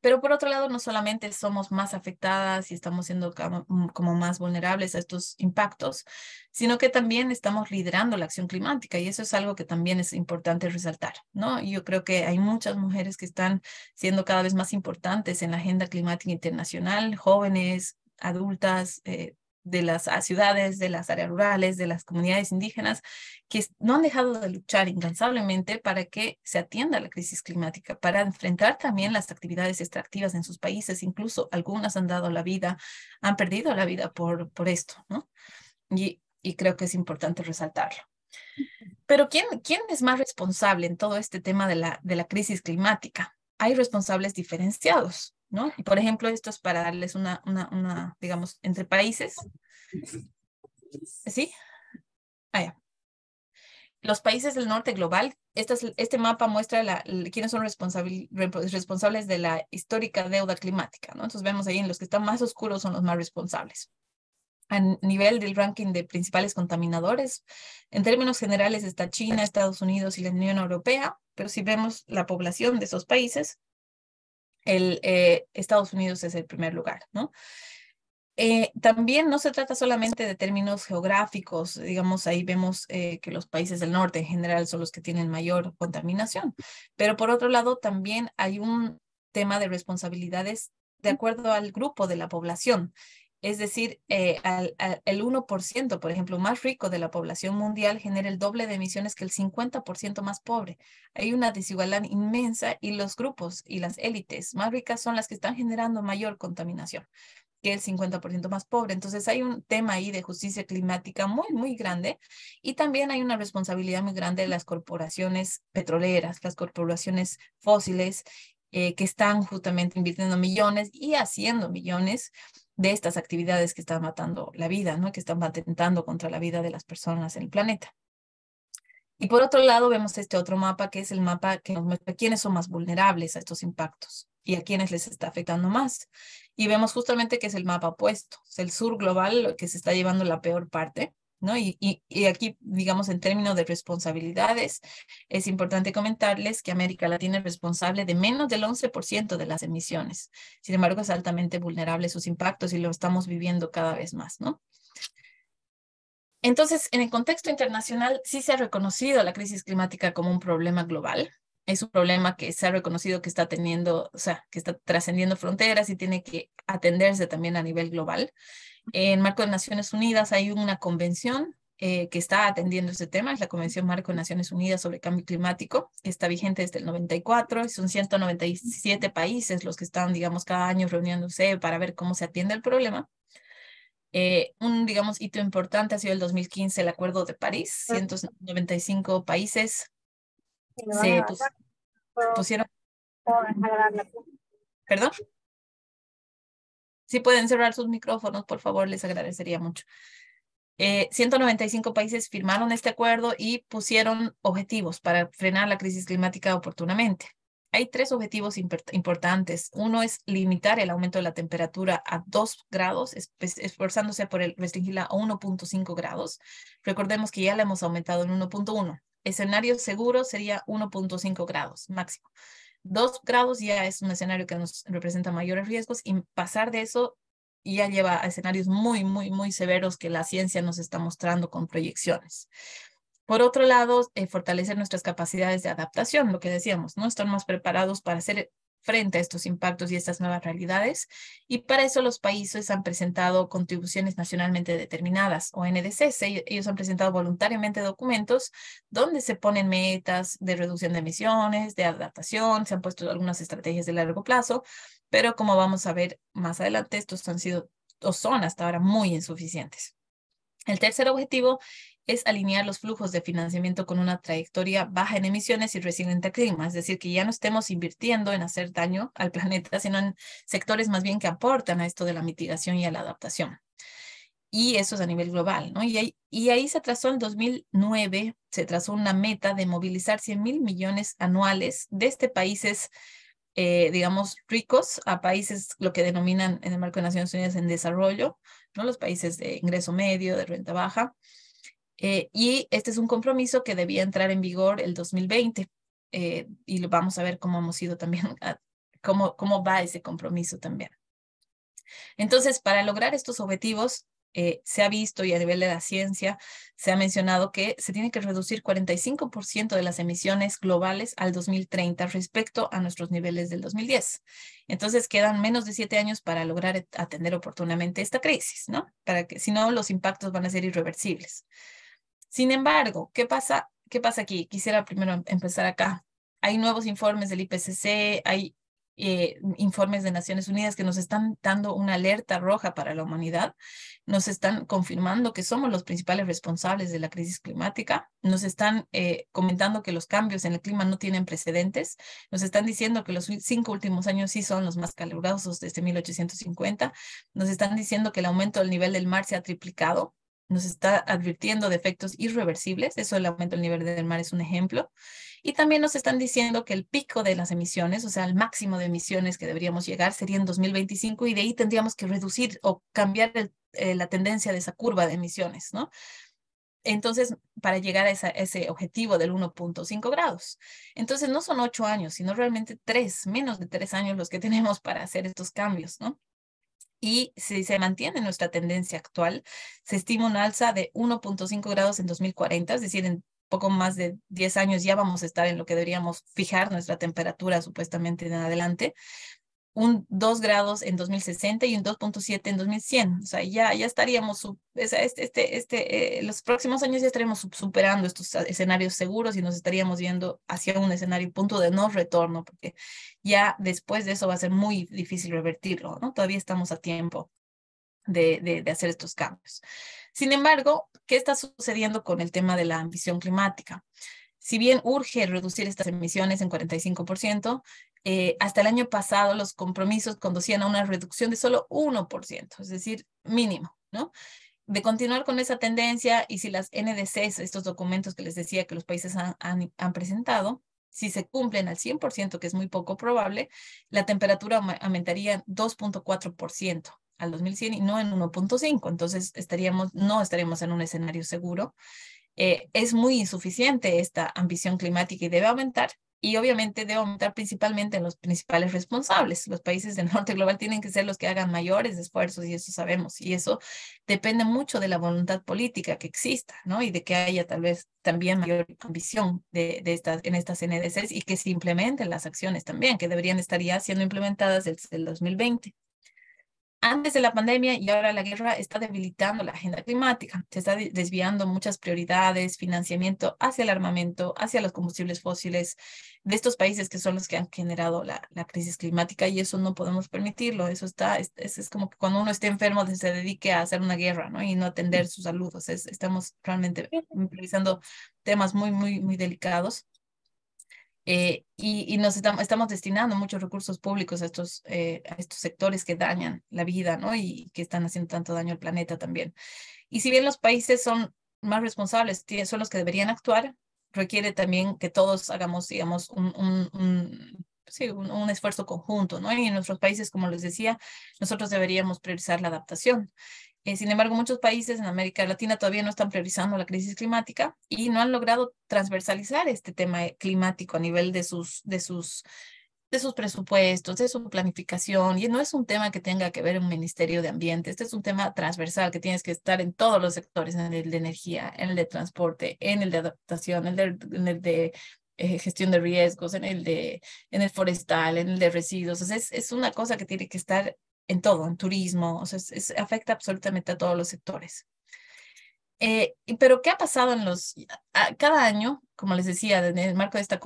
Pero por otro lado, no solamente somos más afectadas y estamos siendo mm, como más vulnerables a estos impactos, sino que también estamos liderando la acción climática y eso es algo que también es importante resaltar, ¿no? Yo creo que hay muchas mujeres que están siendo cada vez más importantes en la agenda climática internacional, jóvenes, adultas, eh, de las ciudades, de las áreas rurales, de las comunidades indígenas, que no han dejado de luchar incansablemente para que se atienda la crisis climática, para enfrentar también las actividades extractivas en sus países. Incluso algunas han dado la vida, han perdido la vida por, por esto, ¿no? Y, y creo que es importante resaltarlo. Pero ¿quién, ¿quién es más responsable en todo este tema de la, de la crisis climática? Hay responsables diferenciados. Por ejemplo, esto es para darles una, digamos, entre países. ¿Sí? Ah, Los países del norte global, este, mapa muestra quiénes son responsables de la histórica deuda climática, ¿no? Entonces vemos ahí en los que están más oscuros son los más responsables. A nivel del ranking de principales contaminadores, en términos generales está China, Estados Unidos y la Unión Europea, pero si vemos la población de esos países, el, eh, Estados Unidos es el primer lugar, ¿no? Eh, también no se trata solamente de términos geográficos, digamos, ahí vemos eh, que los países del norte en general son los que tienen mayor contaminación, pero por otro lado también hay un tema de responsabilidades de acuerdo al grupo de la población. Es decir, eh, el 1%, por ejemplo, más rico de la población mundial genera el doble de emisiones que el 50% más pobre. Hay una desigualdad inmensa y los grupos y las élites más ricas son las que están generando mayor contaminación que el 50% más pobre. Entonces hay un tema ahí de justicia climática muy, muy grande y también hay una responsabilidad muy grande de las corporaciones petroleras, las corporaciones fósiles eh, que están justamente invirtiendo millones y haciendo millones de estas actividades que están matando la vida, ¿no? que están atentando contra la vida de las personas en el planeta. Y por otro lado, vemos este otro mapa, que es el mapa que nos muestra quiénes son más vulnerables a estos impactos y a quiénes les está afectando más. Y vemos justamente que es el mapa opuesto, es el sur global que se está llevando la peor parte, y, aquí, digamos, en términos de responsabilidades, es importante comentarles que América Latina es responsable de menos del 11% de las emisiones. Sin embargo, es altamente vulnerable a sus impactos y lo estamos viviendo cada vez más, Entonces, en el contexto internacional, sí se ha reconocido la crisis climática como un problema global. Es un problema que se ha reconocido que está teniendo, o sea, que está trascendiendo fronteras y tiene que atenderse también a nivel global. En marco de Naciones Unidas hay una convención eh, que está atendiendo este tema, es la Convención Marco de Naciones Unidas sobre Cambio Climático, que está vigente desde el 94 y son 197 países los que están, digamos, cada año reuniéndose para ver cómo se atiende el problema. Eh, un, digamos, hito importante ha sido el 2015, el Acuerdo de París, 195 países se pusieron... ¿Perdón? Si pueden cerrar sus micrófonos, por favor, les agradecería mucho. 195 eh, países firmaron este acuerdo y pusieron objetivos para frenar la crisis climática oportunamente. Hay tres objetivos importantes. Uno es limitar el aumento de la temperatura a 2 grados, esforzándose por restringirla a 1.5 grados. Recordemos que ya la hemos aumentado en 1.1. Escenario seguro sería 1.5 grados máximo. Dos grados ya es un escenario que nos representa mayores riesgos y pasar de eso ya lleva a escenarios muy, muy, muy severos que la ciencia nos está mostrando con proyecciones. Por otro lado, eh, fortalecer nuestras capacidades de adaptación, lo que decíamos, ¿no? Estar más preparados para hacer frente a estos impactos y estas nuevas realidades. Y para eso los países han presentado contribuciones nacionalmente determinadas o NDCs. Ellos han presentado voluntariamente documentos donde se ponen metas de reducción de emisiones, de adaptación, se han puesto algunas estrategias de largo plazo, pero como vamos a ver más adelante, estos han sido o son hasta ahora muy insuficientes. El tercer objetivo es alinear los flujos de financiamiento con una trayectoria baja en emisiones y resiliente a clima, es decir, que ya no estemos invirtiendo en hacer daño al planeta, sino en sectores más bien que aportan a esto de la mitigación y a la adaptación. Y eso es a nivel global, Y ahí, se trazó en 2009, se trazó una meta de movilizar 100 mil millones anuales de este países eh, digamos, ricos a países, lo que denominan en el marco de Naciones Unidas en desarrollo, ¿no? los países de ingreso medio, de renta baja, eh, y este es un compromiso que debía entrar en vigor el 2020 eh, y lo vamos a ver cómo hemos ido también, cómo, va ese compromiso también. Entonces, para lograr estos objetivos, eh, se ha visto y a nivel de la ciencia se ha mencionado que se tiene que reducir 45% de las emisiones globales al 2030 respecto a nuestros niveles del 2010. Entonces quedan menos de siete años para lograr atender oportunamente esta crisis, ¿no? Para que si no los impactos van a ser irreversibles. Sin embargo, ¿qué pasa, qué pasa aquí? Quisiera primero em, empezar acá. Hay nuevos informes del IPCC, hay eh, informes de Naciones Unidas que nos están dando una alerta roja para la humanidad, nos están confirmando que somos los principales responsables de la crisis climática, nos están eh, comentando que los cambios en el clima no tienen precedentes, nos están diciendo que los cinco últimos años sí son los más calurosos desde 1850, nos están diciendo que el aumento del nivel del mar se ha triplicado, nos está advirtiendo de efectos irreversibles, eso el aumento del nivel del mar es un ejemplo, y también nos están diciendo que el pico de las emisiones, o sea, el máximo de emisiones que deberíamos llegar sería en 2025 y de ahí tendríamos que reducir o cambiar eh, la tendencia de esa curva de emisiones, ¿no? Entonces, para llegar a, a ese objetivo del 1.5 grados. Entonces, no son ocho años, sino realmente tres, menos de tres años los que tenemos para hacer estos cambios, ¿no? y si se mantiene nuestra tendencia actual, se estima un alza de 1.5 grados en 2040, es decir, en poco más de 10 años ya vamos a estar en lo que deberíamos fijar nuestra temperatura supuestamente en adelante, un 2 grados en 2060 y un 2.7 en 2100. O sea, ya, ya estaríamos, este, este, este eh, los próximos años ya estaremos superando estos escenarios seguros y nos estaríamos viendo hacia un escenario punto de no retorno, porque ya después de eso va a ser muy difícil revertirlo, ¿no? Todavía estamos a tiempo de hacer estos cambios. Sin embargo, ¿qué está sucediendo con el tema de la ambición climática? Si bien urge reducir estas emisiones en 45%, eh, hasta el año pasado los compromisos conducían a una reducción de solo 1%, es decir, mínimo, ¿no? De continuar con esa tendencia y si las NDCs, estos documentos que les decía que los países han, presentado, si se cumplen al 100%, que es muy poco probable, la temperatura aumentaría 2.4% al 2100 y no en 1.5. Entonces estaríamos, no estaremos en un escenario seguro. Eh, es muy insuficiente esta ambición climática y debe aumentar. Y obviamente debe aumentar principalmente en los principales responsables. Los países del norte global tienen que ser los que hagan mayores esfuerzos y eso sabemos. Y eso depende mucho de la voluntad política que exista, ¿no? Y de que haya tal vez también mayor ambición de, estas, en estas NDCs y que se implementen las acciones también, que deberían estar ya siendo implementadas desde el 2020 antes de la pandemia y ahora la guerra está debilitando la agenda climática. Se está desviando muchas prioridades, financiamiento hacia el armamento, hacia los combustibles fósiles de estos países que son los que han generado la, la crisis climática y eso no podemos permitirlo. Eso está, es, como que cuando uno esté enfermo se dedique a hacer una guerra ¿no? y no atender sus saludos. estamos realmente improvisando temas muy, muy, muy delicados. Eh, y, nos estamos, destinando muchos recursos públicos a estos, eh, a estos sectores que dañan la vida, ¿no? Y que están haciendo tanto daño al planeta también. Y si bien los países son más responsables, son los que deberían actuar, requiere también que todos hagamos, digamos, un, un, esfuerzo conjunto, ¿no? Y en nuestros países, como les decía, nosotros deberíamos priorizar la adaptación. Eh, sin embargo, muchos países en América Latina todavía no están priorizando la crisis climática y no han logrado transversalizar este tema eh, climático a nivel de sus, de sus, de sus presupuestos, de su planificación. Y no es un tema que tenga que ver un Ministerio de Ambiente, este es un tema transversal que tienes que estar en todos los sectores, en el de energía, en el de transporte, en el de adaptación, en el de, eh, gestión de riesgos, en el de en el forestal, en el de residuos. es, es, una cosa que tiene que estar en todo, en turismo, o sea, afecta absolutamente a todos los sectores. Eh, pero ¿qué ha pasado en los, cada año, como les decía, en el marco de esta,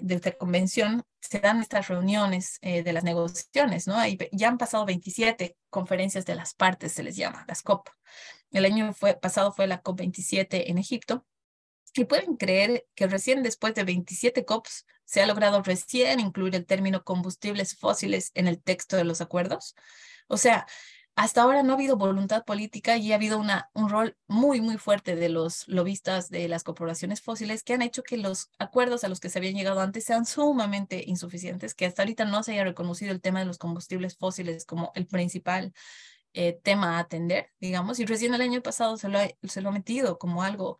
de convención, se dan estas reuniones eh, de las negociaciones, ¿no? ya han pasado 27 conferencias de las partes, se les llama, las COP. El año fue, pasado fue la COP27 en Egipto. Y pueden creer que recién después de 27 COPs se ha logrado recién incluir el término combustibles fósiles en el texto de los acuerdos. O sea, hasta ahora no ha habido voluntad política y ha habido una, un rol muy, muy fuerte de los lobistas de las corporaciones fósiles que han hecho que los acuerdos a los que se habían llegado antes sean sumamente insuficientes, que hasta ahorita no se haya reconocido el tema de los combustibles fósiles como el principal eh, tema a atender, digamos, y recién el año pasado se lo se lo ha metido como algo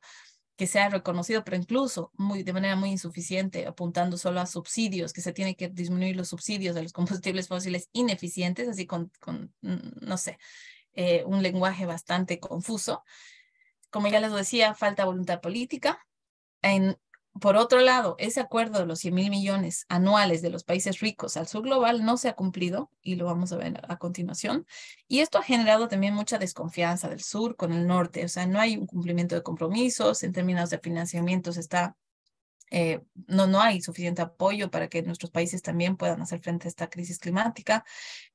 que sea reconocido, pero incluso muy, de manera muy insuficiente, apuntando solo a subsidios, que se tiene que disminuir los subsidios de los combustibles fósiles ineficientes, así con, mm, no sé, eh, un lenguaje bastante confuso. Como ya les decía, falta voluntad política. En, por otro lado, ese acuerdo de los 100 mil millones anuales de los países ricos al sur global no se ha cumplido y lo vamos a ver a continuación. Y esto ha generado también mucha desconfianza del sur con el norte. O sea, no hay un cumplimiento de compromisos en términos de financiamiento, se está eh, no, no hay suficiente apoyo para que nuestros países también puedan hacer frente a esta crisis climática,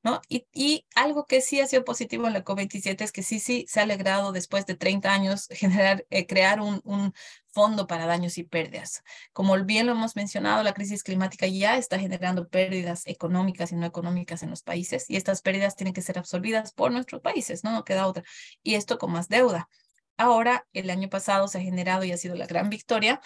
¿no? Y, y algo que sí ha sido positivo en la COP27 es que sí, sí, se ha alegrado después de 30 años generar, eh, crear un, un fondo para daños y pérdidas. Como bien lo hemos mencionado, la crisis climática ya está generando pérdidas económicas y no económicas en los países y estas pérdidas tienen que ser absorbidas por nuestros países, ¿no? No queda otra. Y esto con más deuda. Ahora, el año pasado se ha generado y ha sido la gran victoria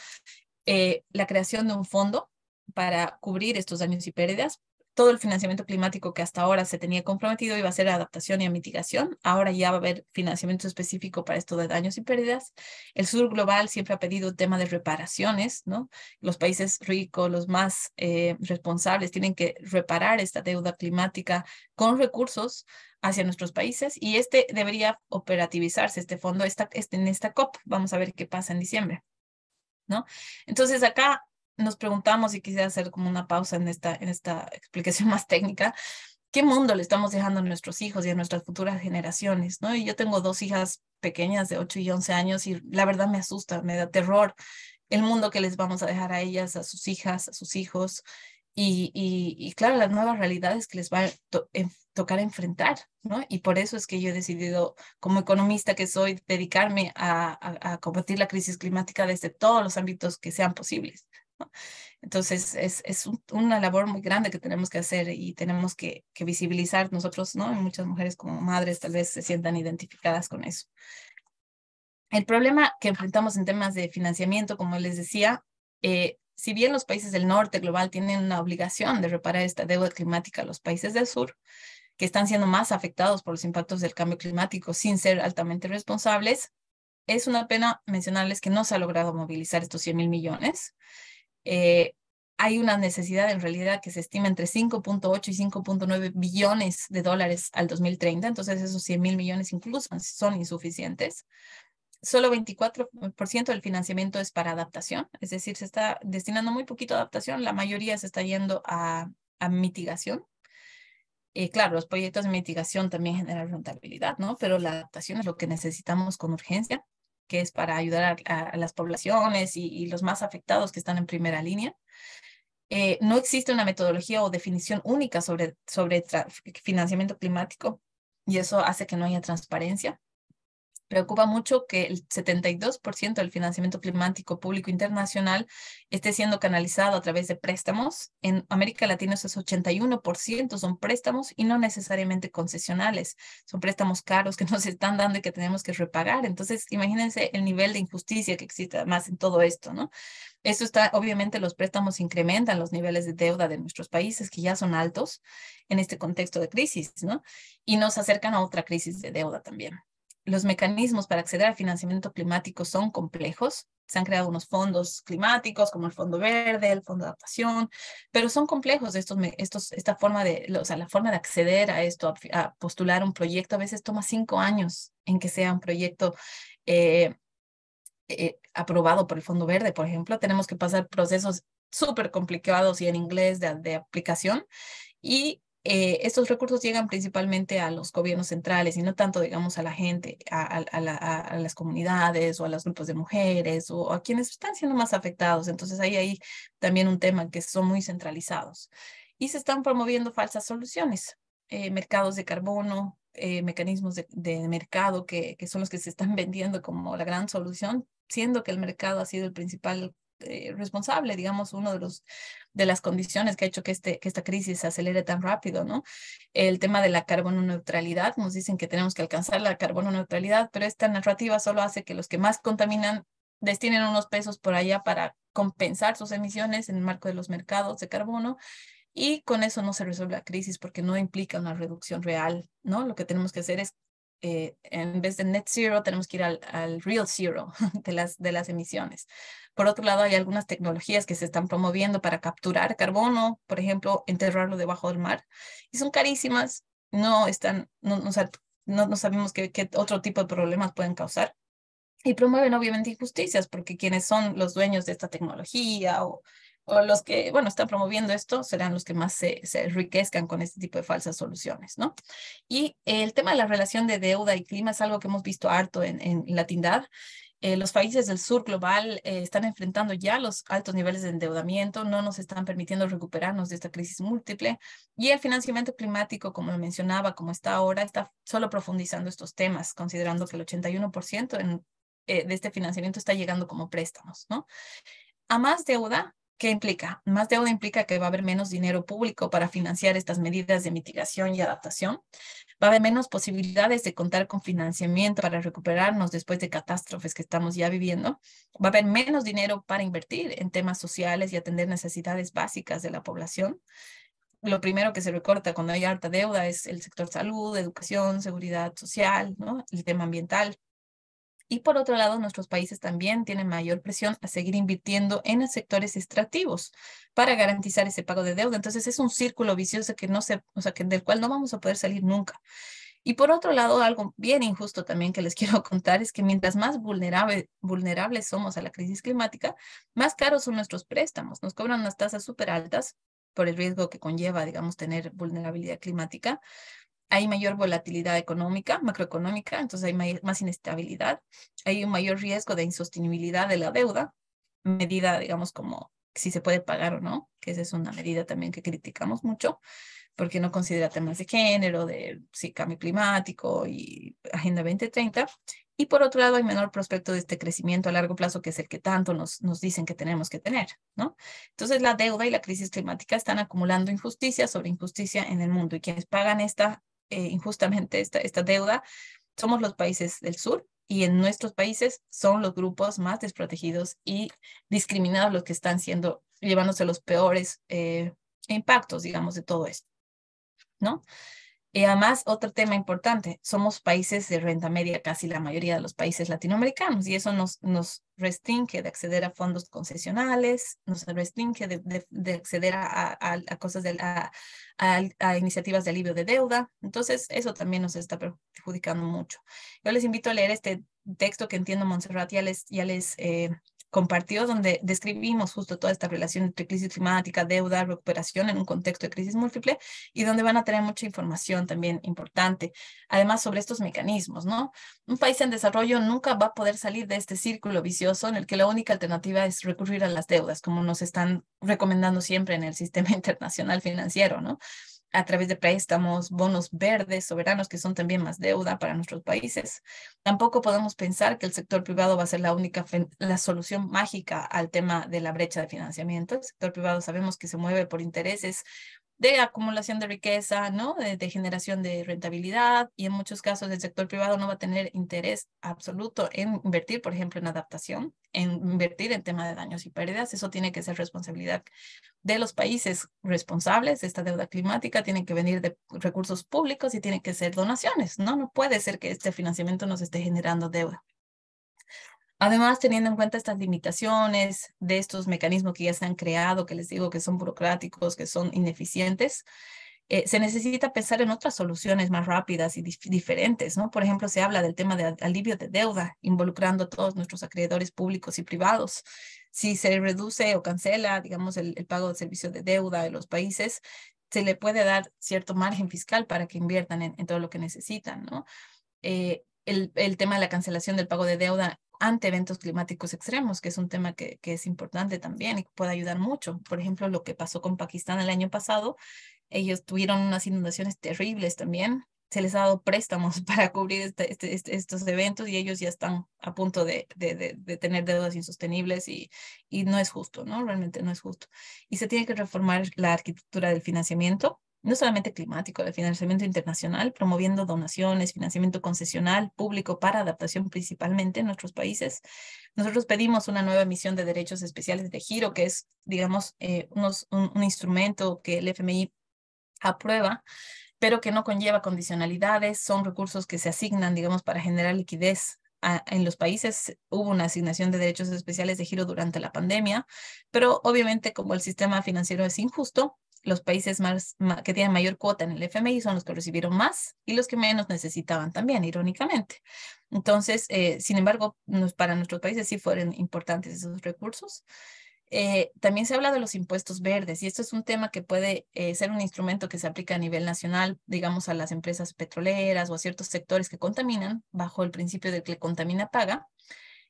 eh, la creación de un fondo para cubrir estos daños y pérdidas. Todo el financiamiento climático que hasta ahora se tenía comprometido iba a ser adaptación y a mitigación. Ahora ya va a haber financiamiento específico para esto de daños y pérdidas. El sur global siempre ha pedido tema de reparaciones, ¿no? Los países ricos, los más eh, responsables, tienen que reparar esta deuda climática con recursos hacia nuestros países y este debería operativizarse, este fondo, este, en esta COP. Vamos a ver qué pasa en diciembre. Entonces acá nos preguntamos, y quisiera hacer como una pausa en esta, en esta explicación más técnica, ¿qué mundo le estamos dejando a nuestros hijos y a nuestras futuras generaciones? ¿no? Y yo tengo dos hijas pequeñas de 8 y 11 años y la verdad me asusta, me da terror el mundo que les vamos a dejar a ellas, a sus hijas, a sus hijos, y, claro, las nuevas realidades que les va a tocar enfrentar, ¿no? Y por eso es que yo he decidido, como economista que soy, dedicarme a, combatir la crisis climática desde todos los ámbitos que sean posibles. ¿no? Entonces, es, una labor muy grande que tenemos que hacer y tenemos que, visibilizar nosotros, ¿no? Y muchas mujeres como madres tal vez se sientan identificadas con eso. El problema que enfrentamos en temas de financiamiento, como les decía, eh, si bien los países del norte global tienen una obligación de reparar esta deuda climática, a los países del sur, que están siendo más afectados por los impactos del cambio climático sin ser altamente responsables, es una pena mencionarles que no se ha logrado movilizar estos 100 mil millones. Eh, hay una necesidad en realidad que se estima entre 5.8 y 5.9 billones de dólares al 2030, entonces esos 100 mil millones incluso son insuficientes solo 24% del financiamiento es para adaptación, es decir, se está destinando muy poquito a adaptación, la mayoría se está yendo a, mitigación. Eh, claro, los proyectos de mitigación también generan rentabilidad, ¿no? Pero la adaptación es lo que necesitamos con urgencia, que es para ayudar a, las poblaciones y, los más afectados que están en primera línea. Eh, no existe una metodología o definición única sobre, sobre financiamiento climático y eso hace que no haya transparencia Preocupa mucho que el 72% del financiamiento climático público internacional esté siendo canalizado a través de préstamos. En América Latina esos 81% son préstamos y no necesariamente concesionales. Son préstamos caros que nos están dando y que tenemos que repagar. Entonces, imagínense el nivel de injusticia que existe más en todo esto, ¿no? Eso está, obviamente, los préstamos incrementan los niveles de deuda de nuestros países, que ya son altos en este contexto de crisis, ¿no? Y nos acercan a otra crisis de deuda también los mecanismos para acceder al financiamiento climático son complejos. Se han creado unos fondos climáticos como el Fondo Verde, el Fondo de Adaptación, pero son complejos estos, estos, esta forma de, o sea, la forma de acceder a esto, a, postular un proyecto, a veces toma cinco años en que sea un proyecto eh, eh, aprobado por el Fondo Verde, por ejemplo. Tenemos que pasar procesos súper complicados y en inglés de, de aplicación y eh, estos recursos llegan principalmente a los gobiernos centrales y no tanto, digamos, a la gente, a, las comunidades o a los grupos de mujeres o a quienes están siendo más afectados. Entonces ahí hay también un tema que son muy centralizados. Y se están promoviendo falsas soluciones, eh, mercados de carbono, eh, mecanismos de, mercado que, que, son los que se están vendiendo como la gran solución, siendo que el mercado ha sido el principal este, responsable, digamos, uno de los de las condiciones que ha hecho que, este, que esta crisis se acelere tan rápido, ¿no? El tema de la carbono neutralidad, nos dicen que tenemos que alcanzar la carbono neutralidad, pero esta narrativa solo hace que los que más contaminan destinen unos pesos por allá para compensar sus emisiones en el marco de los mercados de carbono y con eso no se resuelve la crisis porque no implica una reducción real, ¿no? Lo que tenemos que hacer es eh, en vez de net zero tenemos que ir al, real zero de las, de las emisiones. Por otro lado, hay algunas tecnologías que se están promoviendo para capturar carbono, por ejemplo, enterrarlo debajo del mar, y son carísimas, no están, no, sabemos qué otro tipo de problemas pueden causar. Y promueven obviamente injusticias porque quienes son los dueños de esta tecnología o o los que, bueno, están promoviendo esto, serán los que más se, enriquezcan con este tipo de falsas soluciones, ¿no? Y el tema de la relación de deuda y clima es algo que hemos visto harto en, en Latindad. Eh, los países del sur global eh, están enfrentando ya los altos niveles de endeudamiento, no nos están permitiendo recuperarnos de esta crisis múltiple y el financiamiento climático, como mencionaba, como está ahora, está solo profundizando estos temas, considerando que el 81% eh, de este financiamiento está llegando como préstamos, ¿no? A más deuda, ¿Qué implica? Más deuda implica que va a haber menos dinero público para financiar estas medidas de mitigación y adaptación. Va a haber menos posibilidades de contar con financiamiento para recuperarnos después de catástrofes que estamos ya viviendo. Va a haber menos dinero para invertir en temas sociales y atender necesidades básicas de la población. Lo primero que se recorta cuando hay harta deuda es el sector salud, educación, seguridad social, ¿no? el tema ambiental, y por otro lado, nuestros países también tienen mayor presión a seguir invirtiendo en sectores extractivos para garantizar ese pago de deuda. Entonces es un círculo vicioso que no se, o sea, del cual no vamos a poder salir nunca. Y por otro lado, algo bien injusto también que les quiero contar es que mientras más vulnerables somos a la crisis climática, más caros son nuestros préstamos. Nos cobran unas tasas súper altas por el riesgo que conlleva, digamos, tener vulnerabilidad climática hay mayor volatilidad económica, macroeconómica, entonces hay más inestabilidad, hay un mayor riesgo de insostenibilidad de la deuda, medida, digamos, como si se puede pagar o no, que esa es una medida también que criticamos mucho, porque no considera temas de género, de cambio climático y Agenda 2030. Y por otro lado, hay menor prospecto de este crecimiento a largo plazo, que es el que tanto nos, nos dicen que tenemos que tener, ¿no? Entonces, la deuda y la crisis climática están acumulando injusticia sobre injusticia en el mundo y quienes pagan esta eh, injustamente esta, esta deuda, somos los países del sur y en nuestros países son los grupos más desprotegidos y discriminados los que están siendo, llevándose los peores eh, impactos, digamos, de todo esto, ¿no? Y eh, además, otro tema importante, somos países de renta media, casi la mayoría de los países latinoamericanos, y eso nos, nos restringe de acceder a fondos concesionales, nos restringe de, acceder a, cosas, de, a, iniciativas de alivio de deuda. Entonces, eso también nos está perjudicando mucho. Yo les invito a leer este texto que entiendo Montserrat ya les, ya les eh, compartió, donde describimos justo toda esta relación entre crisis climática, deuda, recuperación en un contexto de crisis múltiple y donde van a tener mucha información también importante, además sobre estos mecanismos, ¿no? Un país en desarrollo nunca va a poder salir de este círculo vicioso en el que la única alternativa es recurrir a las deudas, como nos están recomendando siempre en el sistema internacional financiero, ¿no? a través de préstamos, bonos verdes, soberanos, que son también más deuda para nuestros países. Tampoco podemos pensar que el sector privado va a ser la única, la solución mágica al tema de la brecha de financiamiento. El sector privado sabemos que se mueve por intereses de acumulación de riqueza, ¿no? De, generación de rentabilidad y en muchos casos el sector privado no va a tener interés absoluto en invertir, por ejemplo, en adaptación, en invertir en tema de daños y pérdidas. Eso tiene que ser responsabilidad de los países responsables. Esta deuda climática tiene que venir de recursos públicos y tiene que ser donaciones, ¿no? No puede ser que este financiamiento nos esté generando deuda. Además, teniendo en cuenta estas limitaciones de estos mecanismos que ya se han creado, que les digo que son burocráticos, que son ineficientes, eh, se necesita pensar en otras soluciones más rápidas y diferentes, ¿no? Por ejemplo, se habla del tema de alivio de deuda, involucrando a todos nuestros acreedores públicos y privados. Si se reduce o cancela, digamos, el, pago de servicio de deuda de los países, se le puede dar cierto margen fiscal para que inviertan en, todo lo que necesitan, ¿no? Eh, el, el, tema de la cancelación del pago de deuda ante eventos climáticos extremos, que es un tema que, es importante también y que puede ayudar mucho. Por ejemplo, lo que pasó con Pakistán el año pasado, ellos tuvieron unas inundaciones terribles también, se les ha dado préstamos para cubrir este, este, este, estos eventos y ellos ya están a punto de, tener deudas insostenibles y, y, no es justo, ¿no? Realmente no es justo. Y se tiene que reformar la arquitectura del financiamiento no solamente climático, de financiamiento internacional, promoviendo donaciones, financiamiento concesional, público para adaptación principalmente en nuestros países. Nosotros pedimos una nueva emisión de derechos especiales de giro, que es, digamos, eh, unos, un, instrumento que el FMI aprueba pero que no conlleva condicionalidades, son recursos que se asignan, digamos, para generar liquidez en los países hubo una asignación de derechos especiales de giro durante la pandemia, pero obviamente como el sistema financiero es injusto, los países que tienen mayor cuota en el FMI son los que recibieron más y los que menos necesitaban también, irónicamente. Entonces, eh, sin embargo, para nuestros países sí fueron importantes esos recursos. Eh, también se habla de los impuestos verdes y esto es un tema que puede eh, ser un instrumento que se aplica a nivel nacional, digamos, a las empresas petroleras o a ciertos sectores que contaminan bajo el principio de que contamina paga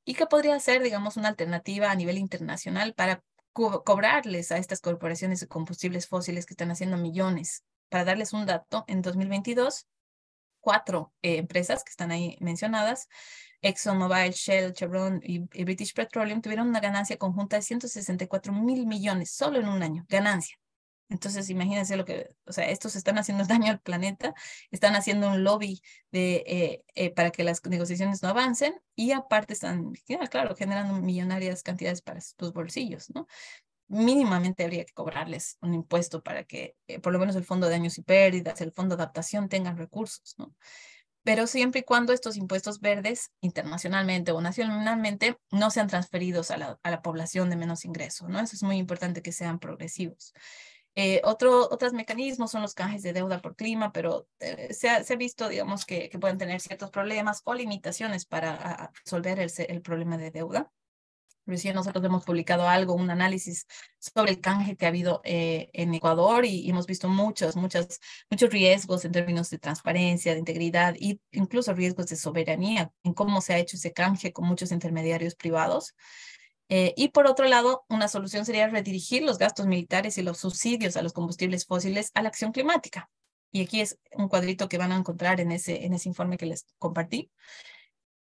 y que podría ser, digamos, una alternativa a nivel internacional para cobrarles a estas corporaciones de combustibles fósiles que están haciendo millones. Para darles un dato, en 2022, cuatro eh, empresas que están ahí mencionadas, ExxonMobil, Shell, Chevron y, y British Petroleum, tuvieron una ganancia conjunta de 164 mil millones solo en un año, ganancia. Entonces, imagínense lo que, o sea, estos están haciendo daño al planeta, están haciendo un lobby de, eh, eh, para que las negociaciones no avancen y aparte están, claro, generando millonarias cantidades para sus bolsillos, ¿no? Mínimamente habría que cobrarles un impuesto para que eh, por lo menos el fondo de daños y pérdidas, el fondo de adaptación tengan recursos, ¿no? Pero siempre y cuando estos impuestos verdes internacionalmente o nacionalmente no sean transferidos a la, a la población de menos ingreso, ¿no? Eso es muy importante que sean progresivos. Eh, otro, otros mecanismos son los canjes de deuda por clima, pero eh, se, ha, se, visto, digamos, que, que, pueden tener ciertos problemas o limitaciones para resolver el, el problema de deuda. Recién nosotros hemos publicado algo, un análisis sobre el canje que ha habido eh, en Ecuador y, y, hemos visto muchos, muchos, muchos riesgos en términos de transparencia, de integridad e incluso riesgos de soberanía en cómo se ha hecho ese canje con muchos intermediarios privados. Eh, y por otro lado, una solución sería redirigir los gastos militares y los subsidios a los combustibles fósiles a la acción climática. Y aquí es un cuadrito que van a encontrar en ese, en ese informe que les compartí.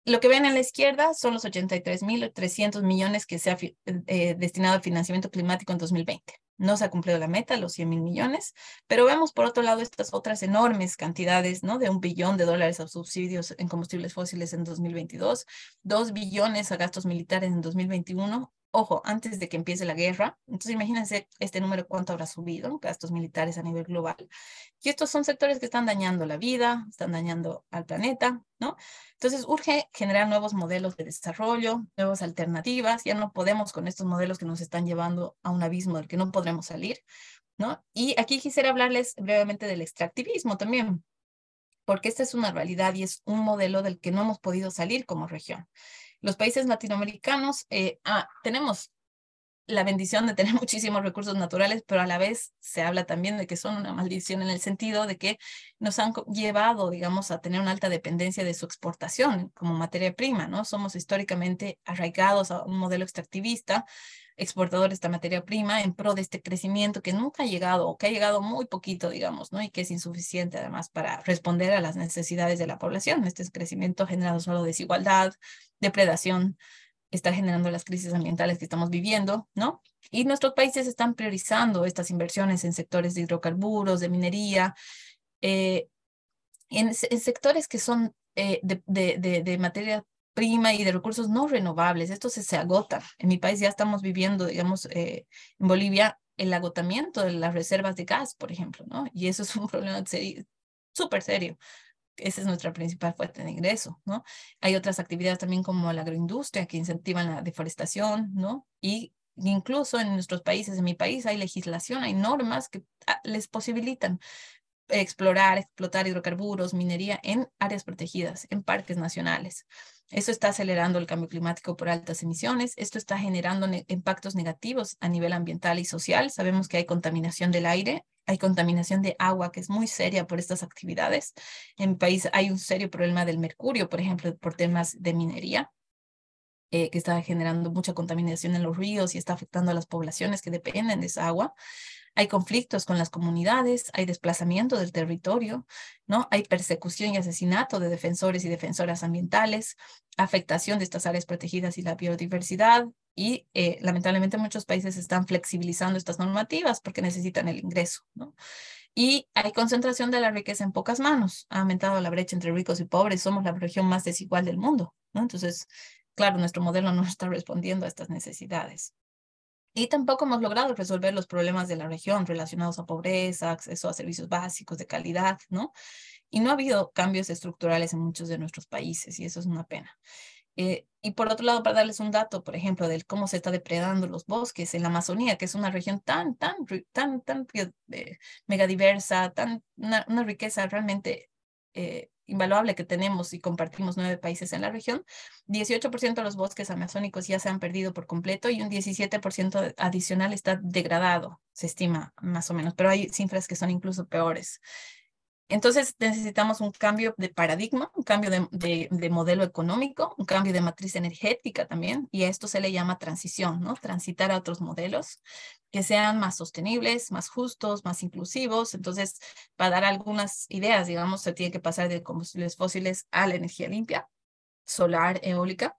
Lo que ven en la izquierda son los 83.300 millones que se ha eh, destinado al financiamiento climático en 2020 no se ha cumplido la meta, los 100 mil millones, pero vemos por otro lado estas otras enormes cantidades, ¿no? De un billón de dólares a subsidios en combustibles fósiles en 2022, dos billones a gastos militares en 2021, ojo, antes de que empiece la guerra. Entonces, imagínense este número cuánto habrá subido, gastos militares a nivel global. Y estos son sectores que están dañando la vida, están dañando al planeta, ¿no? Entonces, urge generar nuevos modelos de desarrollo, nuevas alternativas. Ya no podemos con estos modelos que nos están llevando a un abismo del que no podremos salir, ¿no? Y aquí quisiera hablarles brevemente del extractivismo también, porque esta es una realidad y es un modelo del que no hemos podido salir como región. Los países latinoamericanos eh, ah, tenemos la bendición de tener muchísimos recursos naturales, pero a la vez se habla también de que son una maldición en el sentido de que nos han llevado, digamos, a tener una alta dependencia de su exportación como materia prima, ¿no? Somos históricamente arraigados a un modelo extractivista exportador de esta materia prima en pro de este crecimiento que nunca ha llegado o que ha llegado muy poquito, digamos, ¿no? Y que es insuficiente además para responder a las necesidades de la población. Este crecimiento ha generado solo desigualdad, depredación, está generando las crisis ambientales que estamos viviendo, ¿no? Y nuestros países están priorizando estas inversiones en sectores de hidrocarburos, de minería, eh, en, sectores que son eh, de, de, de, de materia prima y de recursos no renovables. Esto se, agota. En mi país ya estamos viviendo, digamos, eh, en Bolivia, el agotamiento de las reservas de gas, por ejemplo, ¿no? Y eso es un problema súper serio. Esa es nuestra principal fuente de ingreso, ¿no? Hay otras actividades también como la agroindustria que incentivan la deforestación, ¿no? Y incluso en nuestros países, en mi país, hay legislación, hay normas que ah, les posibilitan explorar, explotar hidrocarburos, minería en áreas protegidas, en parques nacionales. Eso está acelerando el cambio climático por altas emisiones, esto está generando impactos negativos a nivel ambiental y social. Sabemos que hay contaminación del aire, hay contaminación de agua que es muy seria por estas actividades. En mi país hay un serio problema del mercurio, por ejemplo, por temas de minería. Eh, que está generando mucha contaminación en los ríos y está afectando a las poblaciones que dependen de esa agua. Hay conflictos con las comunidades, hay desplazamiento del territorio, ¿no? Hay persecución y asesinato de defensores y defensoras ambientales, afectación de estas áreas protegidas y la biodiversidad. Y eh, lamentablemente muchos países están flexibilizando estas normativas porque necesitan el ingreso, ¿no? Y hay concentración de la riqueza en pocas manos. Ha aumentado la brecha entre ricos y pobres. Somos la región más desigual del mundo, ¿no? Entonces, claro, nuestro modelo no está respondiendo a estas necesidades. Y tampoco hemos logrado resolver los problemas de la región relacionados a pobreza, acceso a servicios básicos de calidad, ¿no? Y no ha habido cambios estructurales en muchos de nuestros países y eso es una pena. Eh, y por otro lado, para darles un dato, por ejemplo, del cómo se está depredando los bosques en la Amazonía, que es una región tan, tan, tan, tan eh, megadiversa, tan, una, riqueza realmente eh, invaluable que tenemos y compartimos nueve países en la región, 18% de los bosques amazónicos ya se han perdido por completo y un 17% adicional está degradado, se estima más o menos, pero hay cifras que son incluso peores. Entonces necesitamos un cambio de paradigma, un cambio de, modelo económico, un cambio de matriz energética también, y a esto se le llama transición, ¿no? Transitar a otros modelos que sean más sostenibles, más justos, más inclusivos. Entonces, para dar algunas ideas, digamos, se tiene que pasar de combustibles fósiles a la energía limpia, solar, eólica,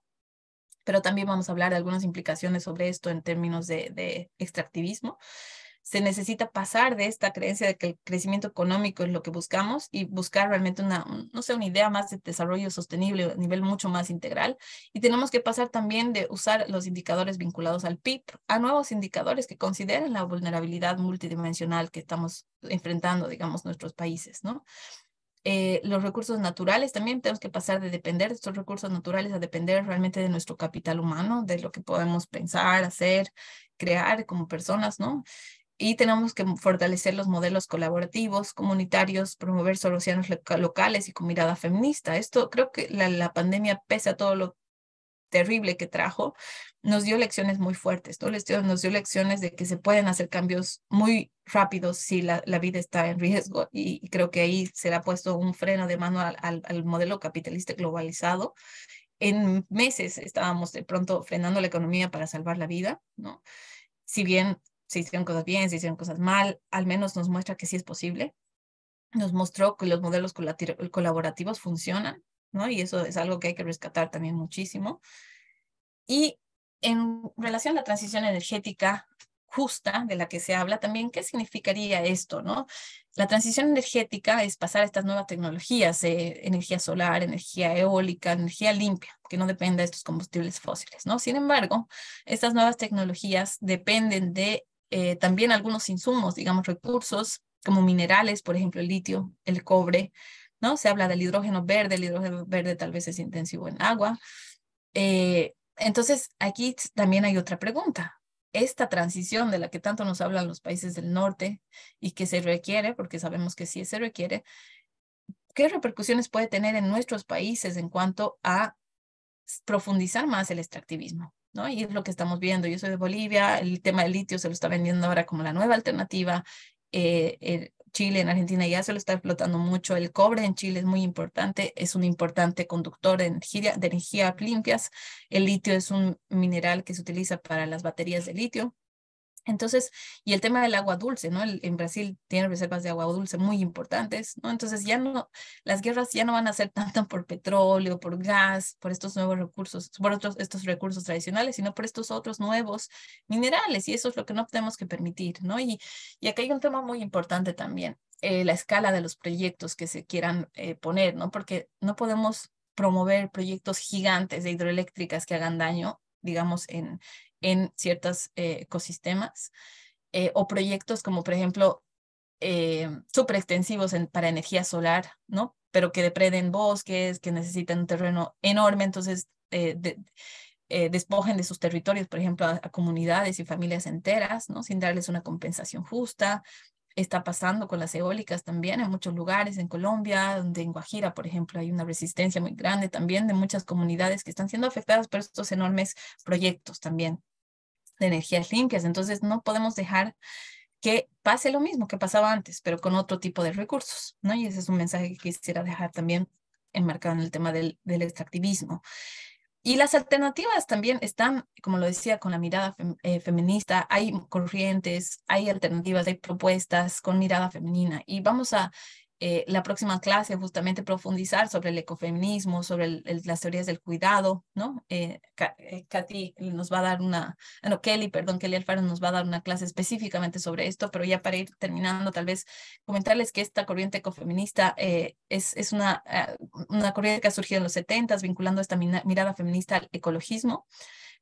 pero también vamos a hablar de algunas implicaciones sobre esto en términos de extractivismo se necesita pasar de esta creencia de que el crecimiento económico es lo que buscamos y buscar realmente una, no sé, una idea más de desarrollo sostenible a nivel mucho más integral. Y tenemos que pasar también de usar los indicadores vinculados al PIB a nuevos indicadores que consideren la vulnerabilidad multidimensional que estamos enfrentando, digamos, nuestros países, ¿no? Eh, los recursos naturales, también tenemos que pasar de depender de estos recursos naturales a depender realmente de nuestro capital humano, de lo que podemos pensar, hacer, crear como personas, ¿no? y tenemos que fortalecer los modelos colaborativos, comunitarios, promover soluciones locales y con mirada feminista. Esto creo que la, pandemia, pese a todo lo terrible que trajo, nos dio lecciones muy fuertes, nos dio lecciones de que se pueden hacer cambios muy rápidos si la, vida está en riesgo y, creo que ahí se le ha puesto un freno de mano al, al modelo capitalista globalizado en meses estábamos de pronto frenando la economía para salvar la vida, ¿no? Si bien se hicieron cosas bien, se hicieron cosas mal, al menos nos muestra que sí es posible. Nos mostró que los modelos colaborativos funcionan, ¿no? Y eso es algo que hay que rescatar también muchísimo. Y en relación a la transición energética justa de la que se habla también, ¿qué significaría esto, no? La transición energética es pasar a estas nuevas tecnologías, eh, energía solar, energía eólica, energía limpia, que no dependa de estos combustibles fósiles, ¿no? Sin embargo, estas nuevas tecnologías dependen de eh, también algunos insumos, digamos recursos como minerales, por ejemplo el litio, el cobre, ¿no? Se habla del hidrógeno verde, el hidrógeno verde tal vez es intensivo en agua. Eh, entonces, aquí también hay otra pregunta. Esta transición de la que tanto nos hablan los países del norte y que se requiere, porque sabemos que sí se requiere, ¿qué repercusiones puede tener en nuestros países en cuanto a profundizar más el extractivismo? Y es lo que estamos viendo. Yo soy de Bolivia, el tema del litio se lo está vendiendo ahora como la nueva alternativa. Eh, eh, Chile, en Argentina ya se lo está explotando mucho. El cobre en Chile es muy importante, es un importante conductor de energía, de energía limpias. El litio es un mineral que se utiliza para las baterías de litio. Entonces, y el tema del agua dulce, ¿no? en Brasil tienen reservas de agua dulce muy importantes, ¿no? Entonces ya no, las guerras ya no van a ser tanto por petróleo, por gas, por estos nuevos recursos, por otros, estos recursos tradicionales, sino por estos otros nuevos minerales. Y eso es lo que no tenemos que permitir, ¿no? Y, y acá hay un tema muy importante también, eh, la escala de los proyectos que se quieran eh, poner, ¿no? Porque no podemos promover proyectos gigantes de hidroeléctricas que hagan daño digamos, en, en ciertos eh, ecosistemas eh, o proyectos como, por ejemplo, eh, súper extensivos para energía solar, ¿no? Pero que depreden bosques, que necesitan un terreno enorme, entonces eh, despojen de sus territorios, por ejemplo, a, a comunidades y familias enteras, ¿no? Sin darles una compensación justa, está pasando con las eólicas también en muchos lugares, en Colombia, donde en Guajira, por ejemplo, hay una resistencia muy grande también de muchas comunidades que están siendo afectadas por estos enormes proyectos también de energías limpias. Entonces, no podemos dejar que pase lo mismo que pasaba antes, pero con otro tipo de recursos, ¿no? Y ese es un mensaje que quisiera dejar también enmarcado en el tema del, del extractivismo. Y las alternativas también están, como lo decía, con la mirada eh, feminista. Hay corrientes, hay alternativas, hay propuestas con mirada femenina. Y vamos a eh, la próxima clase justamente profundizar sobre el ecofeminismo, sobre las teorías del cuidado, ¿no? Eh, eh, nos va a dar una, ah, no, Kelly, perdón, Kelly Alfaro nos va a dar una clase específicamente sobre esto, pero ya para ir terminando, tal vez comentarles que esta corriente ecofeminista es, es una, ah, una corriente que ha surgido en los 70 vinculando esta mirada feminista al ecologismo.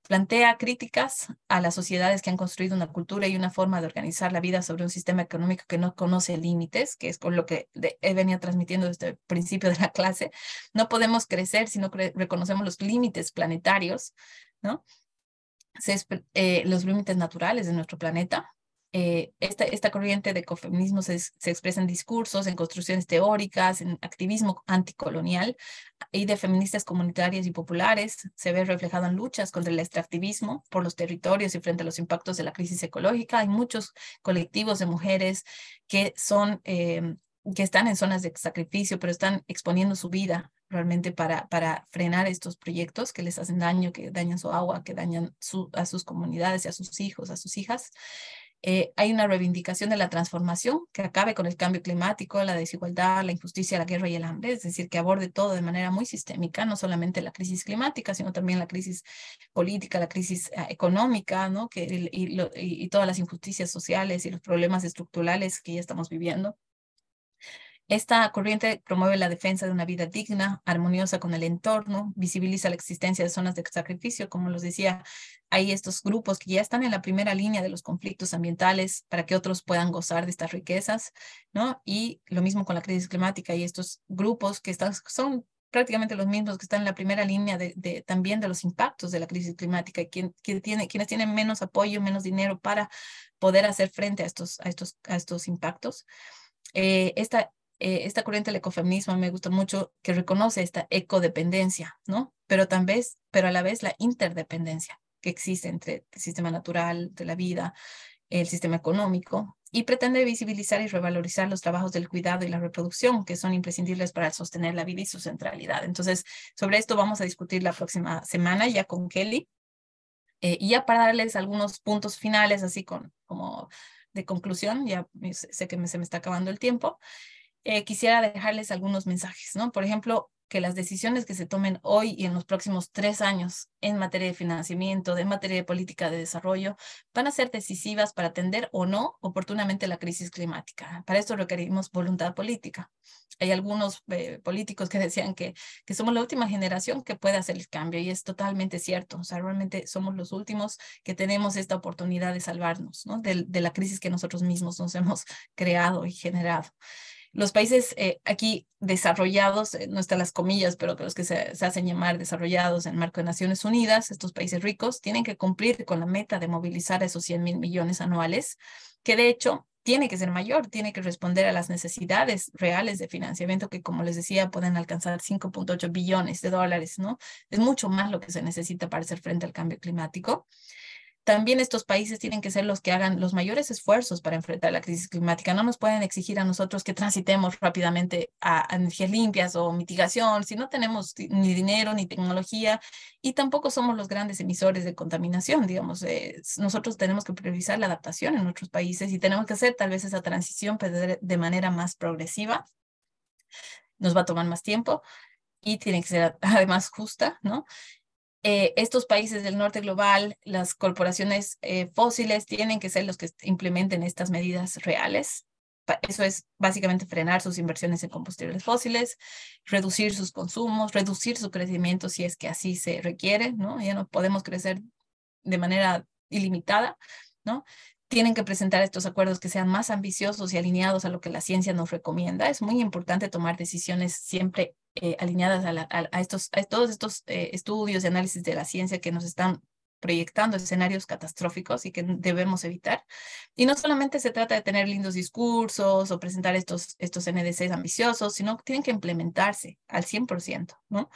Plantea críticas a las sociedades que han construido una cultura y una forma de organizar la vida sobre un sistema económico que no conoce límites, que es con lo que he venido transmitiendo desde el principio de la clase. No podemos crecer si no reconocemos los límites planetarios, ¿no? Eh, los límites naturales de nuestro planeta, eh, esta, corriente de ecofeminismo se, expresa en discursos, en construcciones teóricas, en activismo anticolonial y de feministas comunitarias y populares. Se ve reflejado en luchas contra el extractivismo por los territorios y frente a los impactos de la crisis ecológica. Hay muchos colectivos de mujeres que son... Eh, que están en zonas de sacrificio, pero están exponiendo su vida realmente para, para frenar estos proyectos que les hacen daño, que dañan su agua, que dañan a sus comunidades, a sus hijos, a sus hijas. Eh, hay una reivindicación de la transformación que acabe con el cambio climático, la desigualdad, la injusticia, la guerra y el hambre, es decir, que aborde todo de manera muy sistémica, no solamente la crisis climática, sino también la crisis política, la crisis eh, económica, y todas las injusticias sociales y los problemas estructurales que ya estamos viviendo. Esta corriente promueve la defensa de una vida digna, armoniosa con el entorno, visibiliza la existencia de zonas de sacrificio, como los decía, hay estos grupos que ya están en la primera línea de los conflictos ambientales para que otros puedan gozar de estas riquezas, ¿no? Y lo mismo con la crisis climática y estos grupos que están, son prácticamente los mismos que están en la primera línea de, también de los impactos de la crisis climática, y quien, quienes tienen menos apoyo, menos dinero para poder hacer frente a estos, a estos, a estos impactos. Eh, esta eh, esta corriente del ecofeminismo me gusta mucho que reconoce esta ecodependencia, ¿no? Pero, también, pero a la vez la interdependencia que existe entre el sistema natural de la vida, el sistema económico, y pretende visibilizar y revalorizar los trabajos del cuidado y la reproducción, que son imprescindibles para sostener la vida y su centralidad. Entonces, sobre esto vamos a discutir la próxima semana ya con Kelly. Eh, y ya para darles algunos puntos finales, así con, como de conclusión, ya sé que se me está acabando el tiempo, eh, quisiera dejarles algunos mensajes, ¿no? Por ejemplo, que las decisiones que se tomen hoy y en los próximos tres años en materia de financiamiento, de materia de política de desarrollo, van a ser decisivas para atender o no oportunamente la crisis climática. Para esto requerimos voluntad política. Hay algunos eh, políticos que decían que, que somos la última generación que puede hacer el cambio y es totalmente cierto. O sea, realmente somos los últimos que tenemos esta oportunidad de salvarnos ¿no? de la crisis que nosotros mismos nos hemos creado y generado los países eh, aquí desarrollados, eh, no están las comillas, pero los que se, hacen llamar desarrollados en el marco de Naciones Unidas, estos países ricos, tienen que cumplir con la meta de movilizar esos 100 mil millones anuales, que de hecho tiene que ser mayor, tiene que responder a las necesidades reales de financiamiento que, como les decía, pueden alcanzar 5.8 billones de dólares, ¿no? Es mucho más lo que se necesita para hacer frente al cambio climático también estos países tienen que ser los que hagan los mayores esfuerzos para enfrentar la crisis climática. No nos pueden exigir a nosotros que transitemos rápidamente a, energías limpias o mitigación si no tenemos ni dinero ni tecnología y tampoco somos los grandes emisores de contaminación, digamos. Eh, nosotros tenemos que priorizar la adaptación en otros países y tenemos que hacer tal vez esa transición de manera más progresiva. Nos va a tomar más tiempo y tiene que ser además justa, ¿no? Eh, estos países del norte global, las corporaciones eh, fósiles, tienen que ser los que implementen estas medidas reales. Eso es básicamente frenar sus inversiones en combustibles fósiles, reducir sus consumos, reducir su crecimiento si es que así se requiere, ¿no? Ya no podemos crecer de manera ilimitada, ¿no? tienen que presentar estos acuerdos que sean más ambiciosos y alineados a lo que la ciencia nos recomienda. Es muy importante tomar decisiones siempre eh, alineadas a, estos, a todos estos eh, estudios y análisis de la ciencia que nos están proyectando escenarios catastróficos y que debemos evitar. Y no solamente se trata de tener lindos discursos o presentar estos, estos NDCs ambiciosos, sino que tienen que implementarse al 100%, ¿no?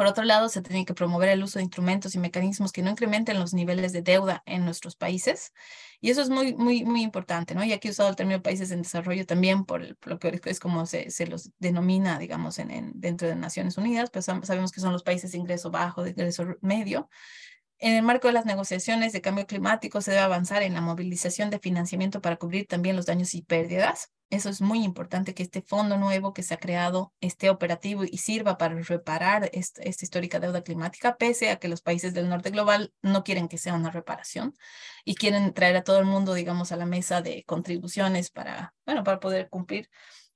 Por otro lado, se tiene que promover el uso de instrumentos y mecanismos que no incrementen los niveles de deuda en nuestros países. Y eso es muy, muy, muy importante, ¿no? Y aquí he usado el término países en desarrollo también por, lo que es como se, los denomina, digamos, en, dentro de Naciones Unidas, pues sabemos que son los países de ingreso bajo, de ingreso medio. En el marco de las negociaciones de cambio climático se debe avanzar en la movilización de financiamiento para cubrir también los daños y pérdidas. Eso es muy importante que este fondo nuevo que se ha creado esté operativo y sirva para reparar esta, histórica deuda climática, pese a que los países del norte global no quieren que sea una reparación y quieren traer a todo el mundo, digamos, a la mesa de contribuciones para, bueno, para poder cumplir,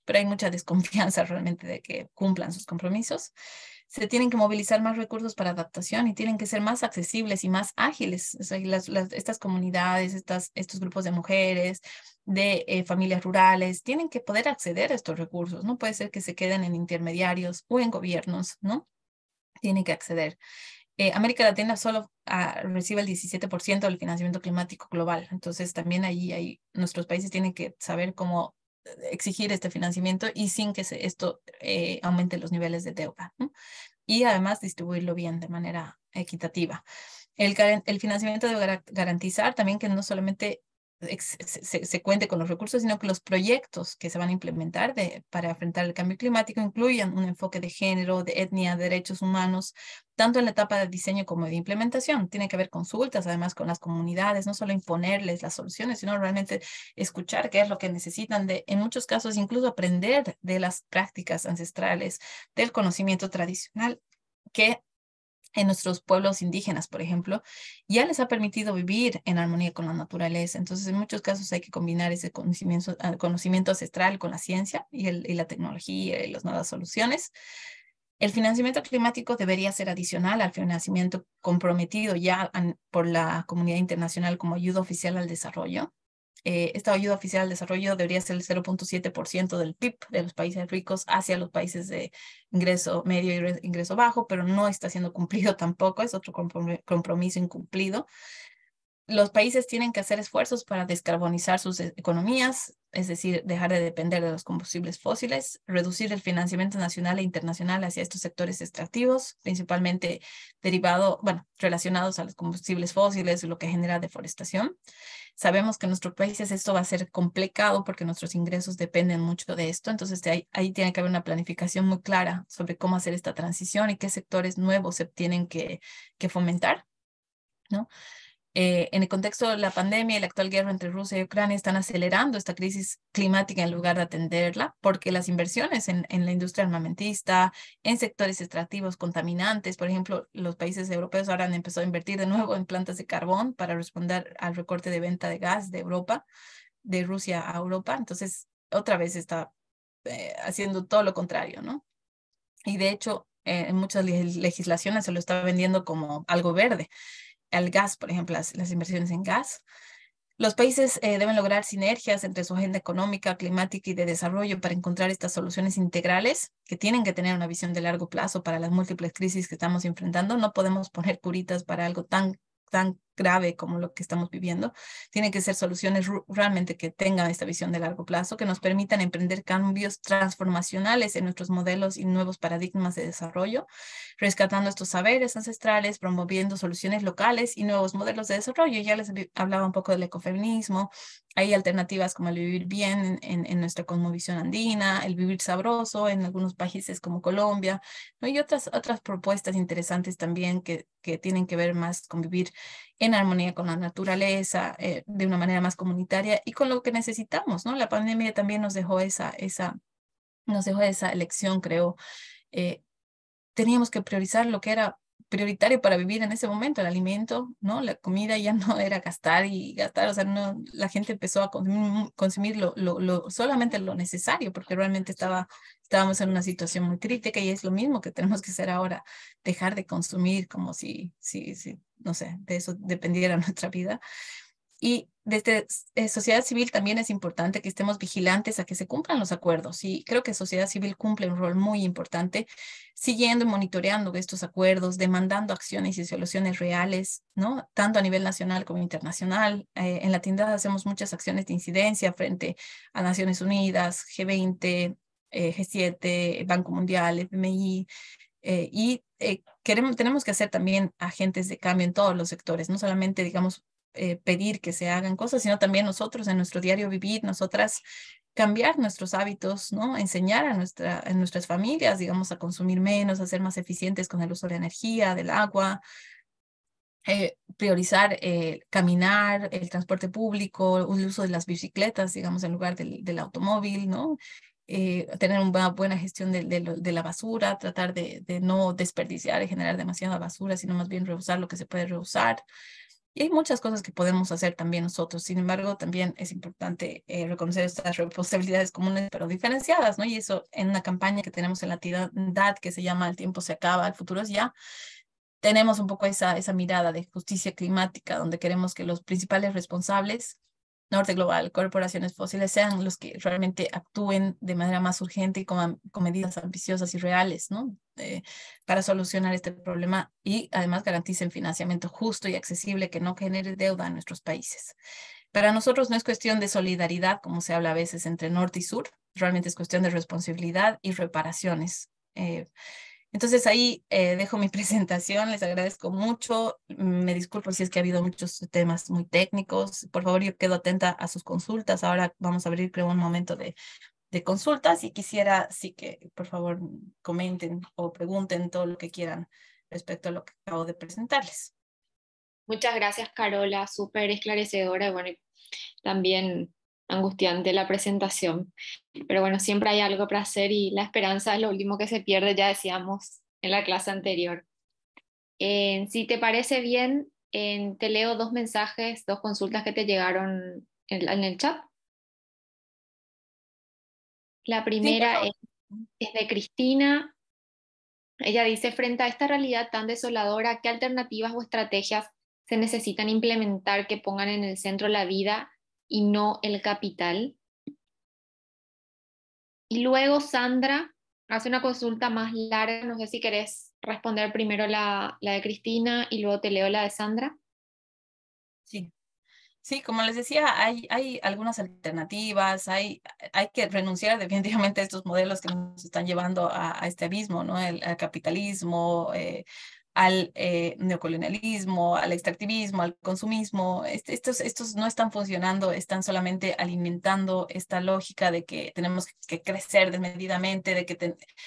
pero hay mucha desconfianza realmente de que cumplan sus compromisos se tienen que movilizar más recursos para adaptación y tienen que ser más accesibles y más ágiles. estas comunidades, estos grupos de mujeres, de eh, familias rurales, tienen que poder acceder a estos recursos. No puede ser que se queden en intermediarios o en gobiernos, ¿no? Tienen que acceder. Eh, América Latina solo ah, recibe el 17% del financiamiento climático global. Entonces, también ahí, ahí nuestros países tienen que saber cómo exigir este financiamiento y sin que esto eh, aumente los niveles de deuda. Y además distribuirlo bien de manera equitativa. El, el financiamiento debe garantizar también que no solamente se, cuente con los recursos, sino que los proyectos que se van a implementar para afrontar el cambio climático incluyan un enfoque de género, de etnia, de derechos humanos, tanto en la etapa de diseño como de implementación. Tiene que haber consultas, además, con las comunidades, no solo imponerles las soluciones, sino realmente escuchar qué es lo que necesitan, de, en muchos casos incluso aprender de las prácticas ancestrales, del conocimiento tradicional que en nuestros pueblos indígenas, por ejemplo, ya les ha permitido vivir en armonía con la naturaleza. Entonces, en muchos casos hay que combinar ese ah, conocimiento, ancestral con la ciencia y, y la tecnología y las nuevas soluciones. El financiamiento climático debería ser adicional al financiamiento comprometido ya por la comunidad internacional como ayuda oficial al desarrollo. Eh, esta ayuda oficial al desarrollo debería ser el 0.7% del PIB de los países ricos hacia los países de ingreso medio y ingreso bajo, pero no está siendo cumplido tampoco, es otro compromiso incumplido los países tienen que hacer esfuerzos para descarbonizar sus e-, economías, es decir, dejar de depender de los combustibles fósiles, reducir el financiamiento nacional e internacional hacia estos sectores extractivos, principalmente derivado, bueno, relacionados a los combustibles fósiles, lo que genera deforestación. Sabemos que en nuestros países esto va a ser complicado porque nuestros ingresos dependen mucho de esto, entonces ahí, tiene que haber una planificación muy clara sobre cómo hacer esta transición y qué sectores nuevos se tienen que, que fomentar, ¿no? Eh, en el contexto de la pandemia y la actual guerra entre Rusia y Ucrania están acelerando esta crisis climática en lugar de atenderla, porque las inversiones en, la industria armamentista, en sectores extractivos contaminantes, por ejemplo, los países europeos ahora han empezado a invertir de nuevo en plantas de carbón para responder al recorte de venta de gas de Europa, de Rusia a Europa. Entonces, otra vez está eh, haciendo todo lo contrario, ¿no? Y de hecho, eh, en muchas legislaciones se lo está vendiendo como algo verde al gas, por ejemplo, las, inversiones en gas. Los países eh, deben lograr sinergias entre su agenda económica, climática y de desarrollo para encontrar estas soluciones integrales que tienen que tener una visión de largo plazo para las múltiples crisis que estamos enfrentando. No podemos poner curitas para algo tan tan grave como lo que estamos viviendo. Tienen que ser soluciones realmente que tengan esta visión de largo plazo, que nos permitan emprender cambios transformacionales en nuestros modelos y nuevos paradigmas de desarrollo, rescatando estos saberes ancestrales, promoviendo soluciones locales y nuevos modelos de desarrollo. Ya les hablaba un poco del ecofeminismo. Hay alternativas como el vivir bien en, nuestra cosmovisión andina, el vivir sabroso en algunos países como Colombia, ¿no? y otras, otras propuestas interesantes también que, que tienen que ver más con vivir en armonía con la naturaleza, eh, de una manera más comunitaria y con lo que necesitamos, ¿no? La pandemia también nos dejó esa, nos dejó esa elección, creo. Eh, teníamos que priorizar lo que era prioritario para vivir en ese momento, el alimento, ¿no? La comida ya no era gastar y gastar, o sea, la gente empezó a consumir, lo, solamente lo necesario, porque realmente estaba, estábamos en una situación muy crítica y es lo mismo que tenemos que hacer ahora, dejar de consumir como si, si, si no sé, de eso dependiera nuestra vida. Y desde eh, sociedad civil también es importante que estemos vigilantes a que se cumplan los acuerdos. Y creo que sociedad civil cumple un rol muy importante, siguiendo y monitoreando estos acuerdos, demandando acciones y soluciones reales, ¿no? Tanto a nivel nacional como internacional. Eh, en la tienda hacemos muchas acciones de incidencia frente a Naciones Unidas, G20, eh, G7, Banco Mundial, FMI, y tenemos que ser también agentes de cambio en todos los sectores, no solamente, digamos, eh, pedir que se hagan cosas, sino también nosotros en nuestro diario vivir, nosotras cambiar nuestros hábitos, ¿no? Enseñar a, nuestra, a nuestras familias, digamos, a consumir menos, a ser más eficientes con el uso de energía, del agua, eh, priorizar eh, caminar, el transporte público, el uso de las bicicletas, digamos, en lugar del, del automóvil, ¿no? Eh, tener una buena gestión de, la basura, tratar de, no desperdiciar y generar demasiada basura, sino más bien rehusar lo que se puede rehusar. Y hay muchas cosas que podemos hacer también nosotros. Sin embargo, también es importante eh, reconocer estas responsabilidades comunes, pero diferenciadas, ¿no? Y eso en una campaña que tenemos en la TIDAD que se llama El tiempo se acaba, el futuro es ya, tenemos un poco esa, esa mirada de justicia climática, donde queremos que los principales responsables Norte Global, corporaciones fósiles, sean los que realmente actúen de manera más urgente y con, medidas ambiciosas y reales, ¿no? Eh, para solucionar este problema y además garanticen financiamiento justo y accesible que no genere deuda en nuestros países. Para nosotros no es cuestión de solidaridad, como se habla a veces entre norte y sur, realmente es cuestión de responsabilidad y reparaciones. Eh, entonces ahí eh, dejo mi presentación, les agradezco mucho, me disculpo si es que ha habido muchos temas muy técnicos, por favor yo quedo atenta a sus consultas, ahora vamos a abrir creo un momento de, de consultas y quisiera sí que por favor comenten o pregunten todo lo que quieran respecto a lo que acabo de presentarles. Muchas gracias Carola, súper esclarecedora, bueno, también angustiante la presentación. Pero bueno, siempre hay algo para hacer y la esperanza es lo último que se pierde, ya decíamos en la clase anterior. Eh, si te parece bien, te leo dos mensajes, dos consultas que te llegaron en, el chat. La primera es de Cristina, ella dice, frente a esta realidad tan desoladora, ¿qué alternativas o estrategias se necesitan implementar que pongan en el centro la vida y no el capital. Y luego Sandra hace una consulta más larga, no sé si querés responder primero la, la de Cristina y luego te leo la de Sandra. Sí. Sí, como les decía, hay, hay algunas alternativas, hay, hay que renunciar definitivamente a estos modelos que nos están llevando a, este abismo, ¿no? El, capitalismo, eh, al eh, neocolonialismo, al extractivismo, al consumismo. estos, estos no están funcionando, están solamente alimentando esta lógica de que tenemos que crecer desmedidamente, de que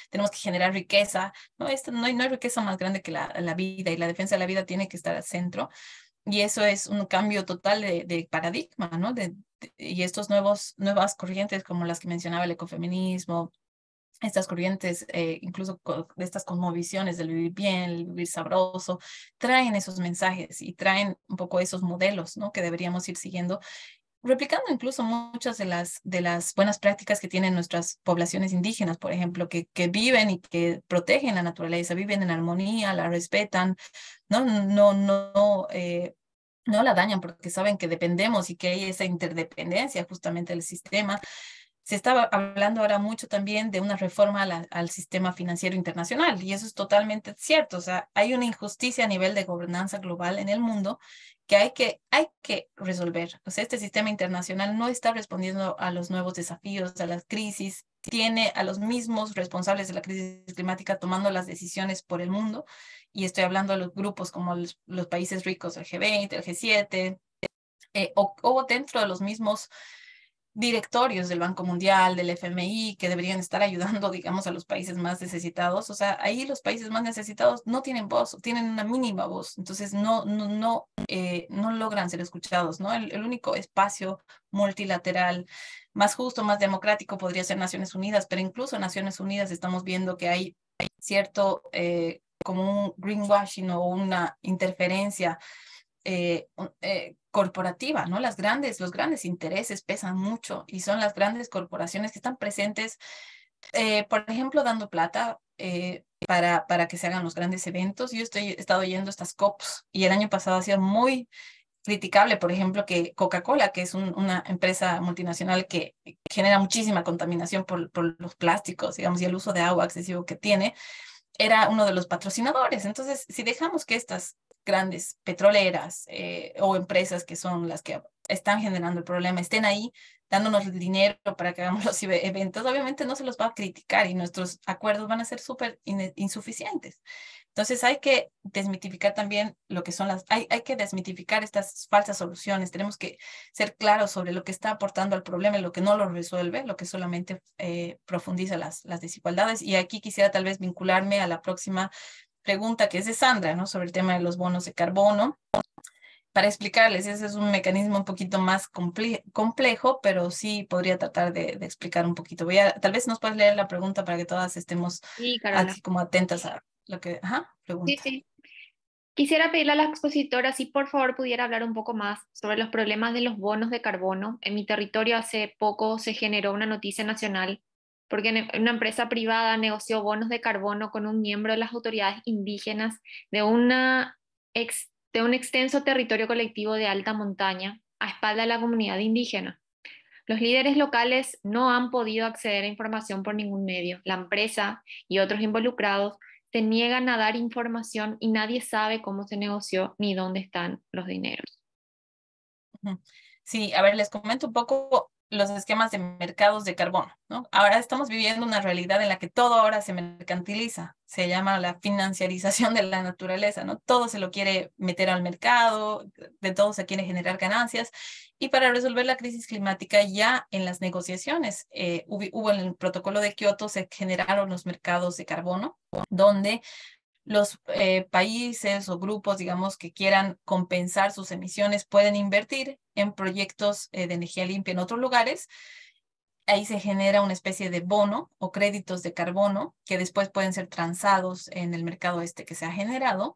tenemos que generar riqueza. No, no, hay, no, hay, riqueza más grande que la, vida y la defensa de la vida tiene que estar al centro. Y eso es un cambio total de, paradigma, ¿no? y estos nuevos, nuevas corrientes como las que mencionaba el ecofeminismo, estas corrientes, eh, incluso de estas cosmovisiones del vivir bien, el vivir sabroso, traen esos mensajes y traen un poco esos modelos ¿no? que deberíamos ir siguiendo, replicando incluso muchas de las, de las buenas prácticas que tienen nuestras poblaciones indígenas, por ejemplo, que, que viven y que protegen la naturaleza, viven en armonía, la respetan, no, no, no. Eh, no la dañan porque saben que dependemos y que hay esa interdependencia justamente del sistema se estaba hablando ahora mucho también de una reforma al sistema financiero internacional y eso es totalmente cierto. O sea, hay una injusticia a nivel de gobernanza global en el mundo que hay que, hay que resolver. O sea, este sistema internacional no está respondiendo a los nuevos desafíos, a las crisis, tiene a los mismos responsables de la crisis climática tomando las decisiones por el mundo. Y estoy hablando a los grupos como los, países ricos, el G20, el G7, eh, o dentro de los mismos directorios del Banco Mundial, del FMI, que deberían estar ayudando, digamos, a los países más necesitados. O sea, ahí los países más necesitados no tienen voz, tienen una mínima voz, entonces no, no, no, eh, logran ser escuchados, ¿no? El, único espacio multilateral más justo, más democrático podría ser Naciones Unidas, pero incluso en Naciones Unidas estamos viendo que hay cierto, eh, como un greenwashing o una interferencia eh, corporativa, ¿no? Las grandes, los grandes intereses pesan mucho y son las grandes corporaciones que están presentes, eh, por ejemplo, dando plata eh, para, para que se hagan los grandes eventos. Yo estoy, he estado yendo estas COPs y el año pasado ha sido muy criticable, por ejemplo, que Coca-Cola, que es una empresa multinacional que genera muchísima contaminación por, por los plásticos, digamos, y el uso de agua excesivo que tiene, era uno de los patrocinadores. Entonces, si dejamos que estas grandes petroleras eh, o empresas que son las que están generando el problema estén ahí dándonos el dinero para que hagamos los eventos, obviamente no se los va a criticar y nuestros acuerdos van a ser súper insuficientes. Entonces hay que desmitificar también lo que son las, hay, hay, que desmitificar estas falsas soluciones, tenemos que ser claros sobre lo que está aportando al problema y lo que no lo resuelve, lo que solamente eh, profundiza las, las desigualdades. Y aquí quisiera tal vez vincularme a la próxima pregunta que es de Sandra, ¿no? Sobre el tema de los bonos de carbono. Para explicarles, ese es un mecanismo un poquito más complejo, pero sí podría tratar de, explicar un poquito. Voy a, tal vez nos puedes leer la pregunta para que todas estemos así como atentas a lo que... Ajá, pregunta. Sí, sí. Quisiera pedirle a la expositora si por favor pudiera hablar un poco más sobre los problemas de los bonos de carbono. En mi territorio hace poco se generó una noticia nacional porque una empresa privada negoció bonos de carbono con un miembro de las autoridades indígenas de, de un extenso territorio colectivo de alta montaña a espalda de la comunidad indígena. Los líderes locales no han podido acceder a información por ningún medio. La empresa y otros involucrados se niegan a dar información y nadie sabe cómo se negoció ni dónde están los dineros. Sí, a ver, les comento un poco los esquemas de mercados de carbono. ¿no? Ahora estamos viviendo una realidad en la que todo ahora se mercantiliza, se llama la financiarización de la naturaleza, ¿no? Todo se lo quiere meter al mercado, de todo se quiere generar ganancias. Y para resolver la crisis climática ya en las negociaciones, eh, hubo en el protocolo de Kioto, se generaron los mercados de carbono, donde los eh, países o grupos, digamos, que quieran compensar sus emisiones pueden invertir en proyectos eh, de energía limpia en otros lugares. Ahí se genera una especie de bono o créditos de carbono que después pueden ser transados en el mercado este que se ha generado.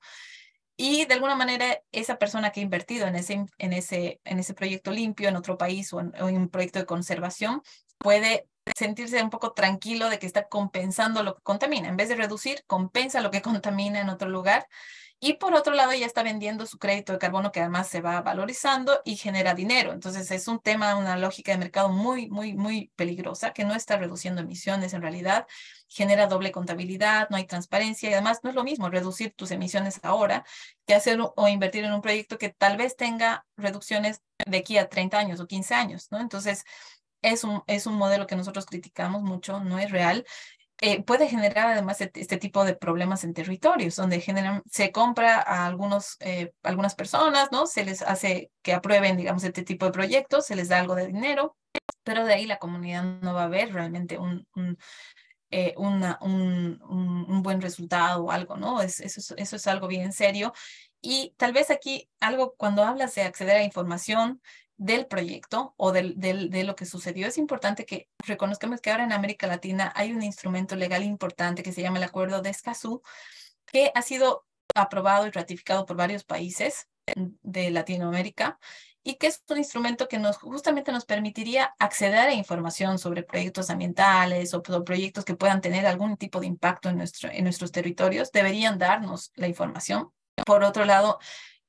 Y de alguna manera, esa persona que ha invertido en ese, en ese, en ese proyecto limpio en otro país o en un proyecto de conservación puede sentirse un poco tranquilo de que está compensando lo que contamina. En vez de reducir, compensa lo que contamina en otro lugar. Y por otro lado, ya está vendiendo su crédito de carbono que además se va valorizando y genera dinero. Entonces, es un tema, una lógica de mercado muy, muy, muy peligrosa que no está reduciendo emisiones en realidad. Genera doble contabilidad, no hay transparencia y además no es lo mismo reducir tus emisiones ahora que hacer o invertir en un proyecto que tal vez tenga reducciones de aquí a 30 años o 15 años, ¿no? Entonces, es un, es un modelo que nosotros criticamos mucho, no es real. Eh, puede generar además este, este, tipo de problemas en territorios, donde generan, se compra a algunos, eh, algunas personas, ¿no? Se les hace que aprueben, digamos, este tipo de proyectos, se les da algo de dinero, pero de ahí la comunidad no va a ver realmente un, un eh, una, un, un, buen resultado o algo, ¿no? Es, eso, eso es algo bien serio. Y tal vez aquí algo, cuando hablas de acceder a información, del proyecto o del, de lo que sucedió, es importante que reconozcamos que ahora en América Latina hay un instrumento legal importante que se llama el Acuerdo de Escazú, que ha sido aprobado y ratificado por varios países de Latinoamérica y que es un instrumento que nos justamente nos permitiría acceder a información sobre proyectos ambientales o proyectos que puedan tener algún tipo de impacto en, nuestro, en nuestros territorios, deberían darnos la información. Por otro lado,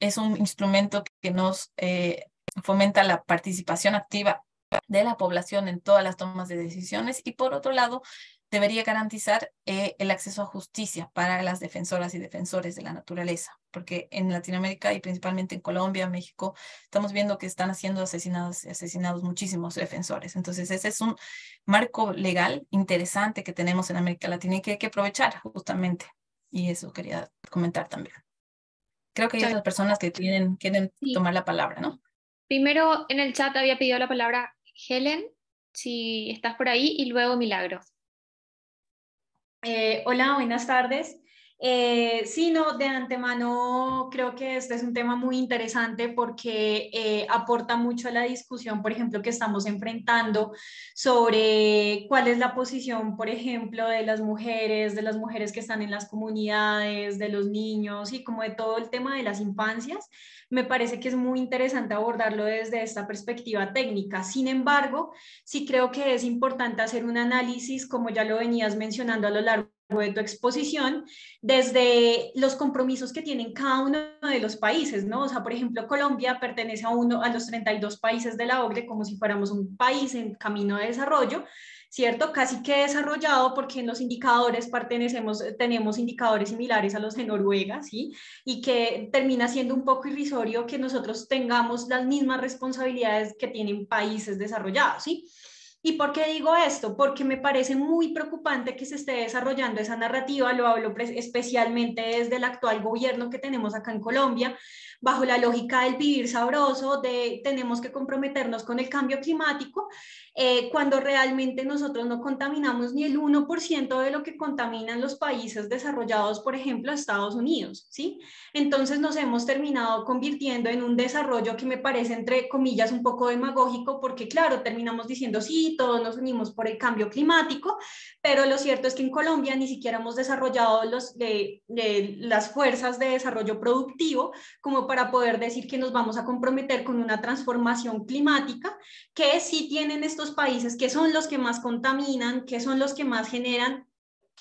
es un instrumento que nos eh, fomenta la participación activa de la población en todas las tomas de decisiones y por otro lado debería garantizar eh, el acceso a justicia para las defensoras y defensores de la naturaleza, porque en Latinoamérica y principalmente en Colombia, México, estamos viendo que están siendo asesinados, asesinados muchísimos defensores. Entonces, ese es un marco legal interesante que tenemos en América Latina y que hay que aprovechar justamente. Y eso quería comentar también. Creo que hay otras personas que tienen, quieren tomar la palabra, ¿no? Primero en el chat había pedido la palabra Helen, si estás por ahí, y luego Milagros. Eh, hola, buenas tardes. Eh, sí, no, de antemano creo que este es un tema muy interesante porque eh, aporta mucho a la discusión, por ejemplo, que estamos enfrentando sobre cuál es la posición, por ejemplo, de las mujeres, de las mujeres que están en las comunidades, de los niños y como de todo el tema de las infancias. Me parece que es muy interesante abordarlo desde esta perspectiva técnica. Sin embargo, sí creo que es importante hacer un análisis, como ya lo venías mencionando a lo largo de tu exposición desde los compromisos que tienen cada uno de los países, ¿no? O sea, por ejemplo, Colombia pertenece a uno a los 32 países de la OCDE como si fuéramos un país en camino de desarrollo, ¿cierto? Casi que desarrollado porque en los indicadores pertenecemos, tenemos indicadores similares a los de Noruega, ¿sí? Y que termina siendo un poco irrisorio que nosotros tengamos las mismas responsabilidades que tienen países desarrollados, ¿sí? ¿Y por qué digo esto? Porque me parece muy preocupante que se esté desarrollando esa narrativa, lo hablo especialmente desde el actual gobierno que tenemos acá en Colombia, bajo la lógica del vivir sabroso, de tenemos que comprometernos con el cambio climático, eh, cuando realmente nosotros no contaminamos ni el 1% de lo que contaminan los países desarrollados, por ejemplo, Estados Unidos, ¿sí? Entonces nos hemos terminado convirtiendo en un desarrollo que me parece, entre comillas, un poco demagógico, porque claro, terminamos diciendo, sí, todos nos unimos por el cambio climático, pero lo cierto es que en Colombia ni siquiera hemos desarrollado los, de, las fuerzas de desarrollo productivo como para poder decir que nos vamos a comprometer con una transformación climática que sí tienen estos países, que son los que más contaminan, que son los que más generan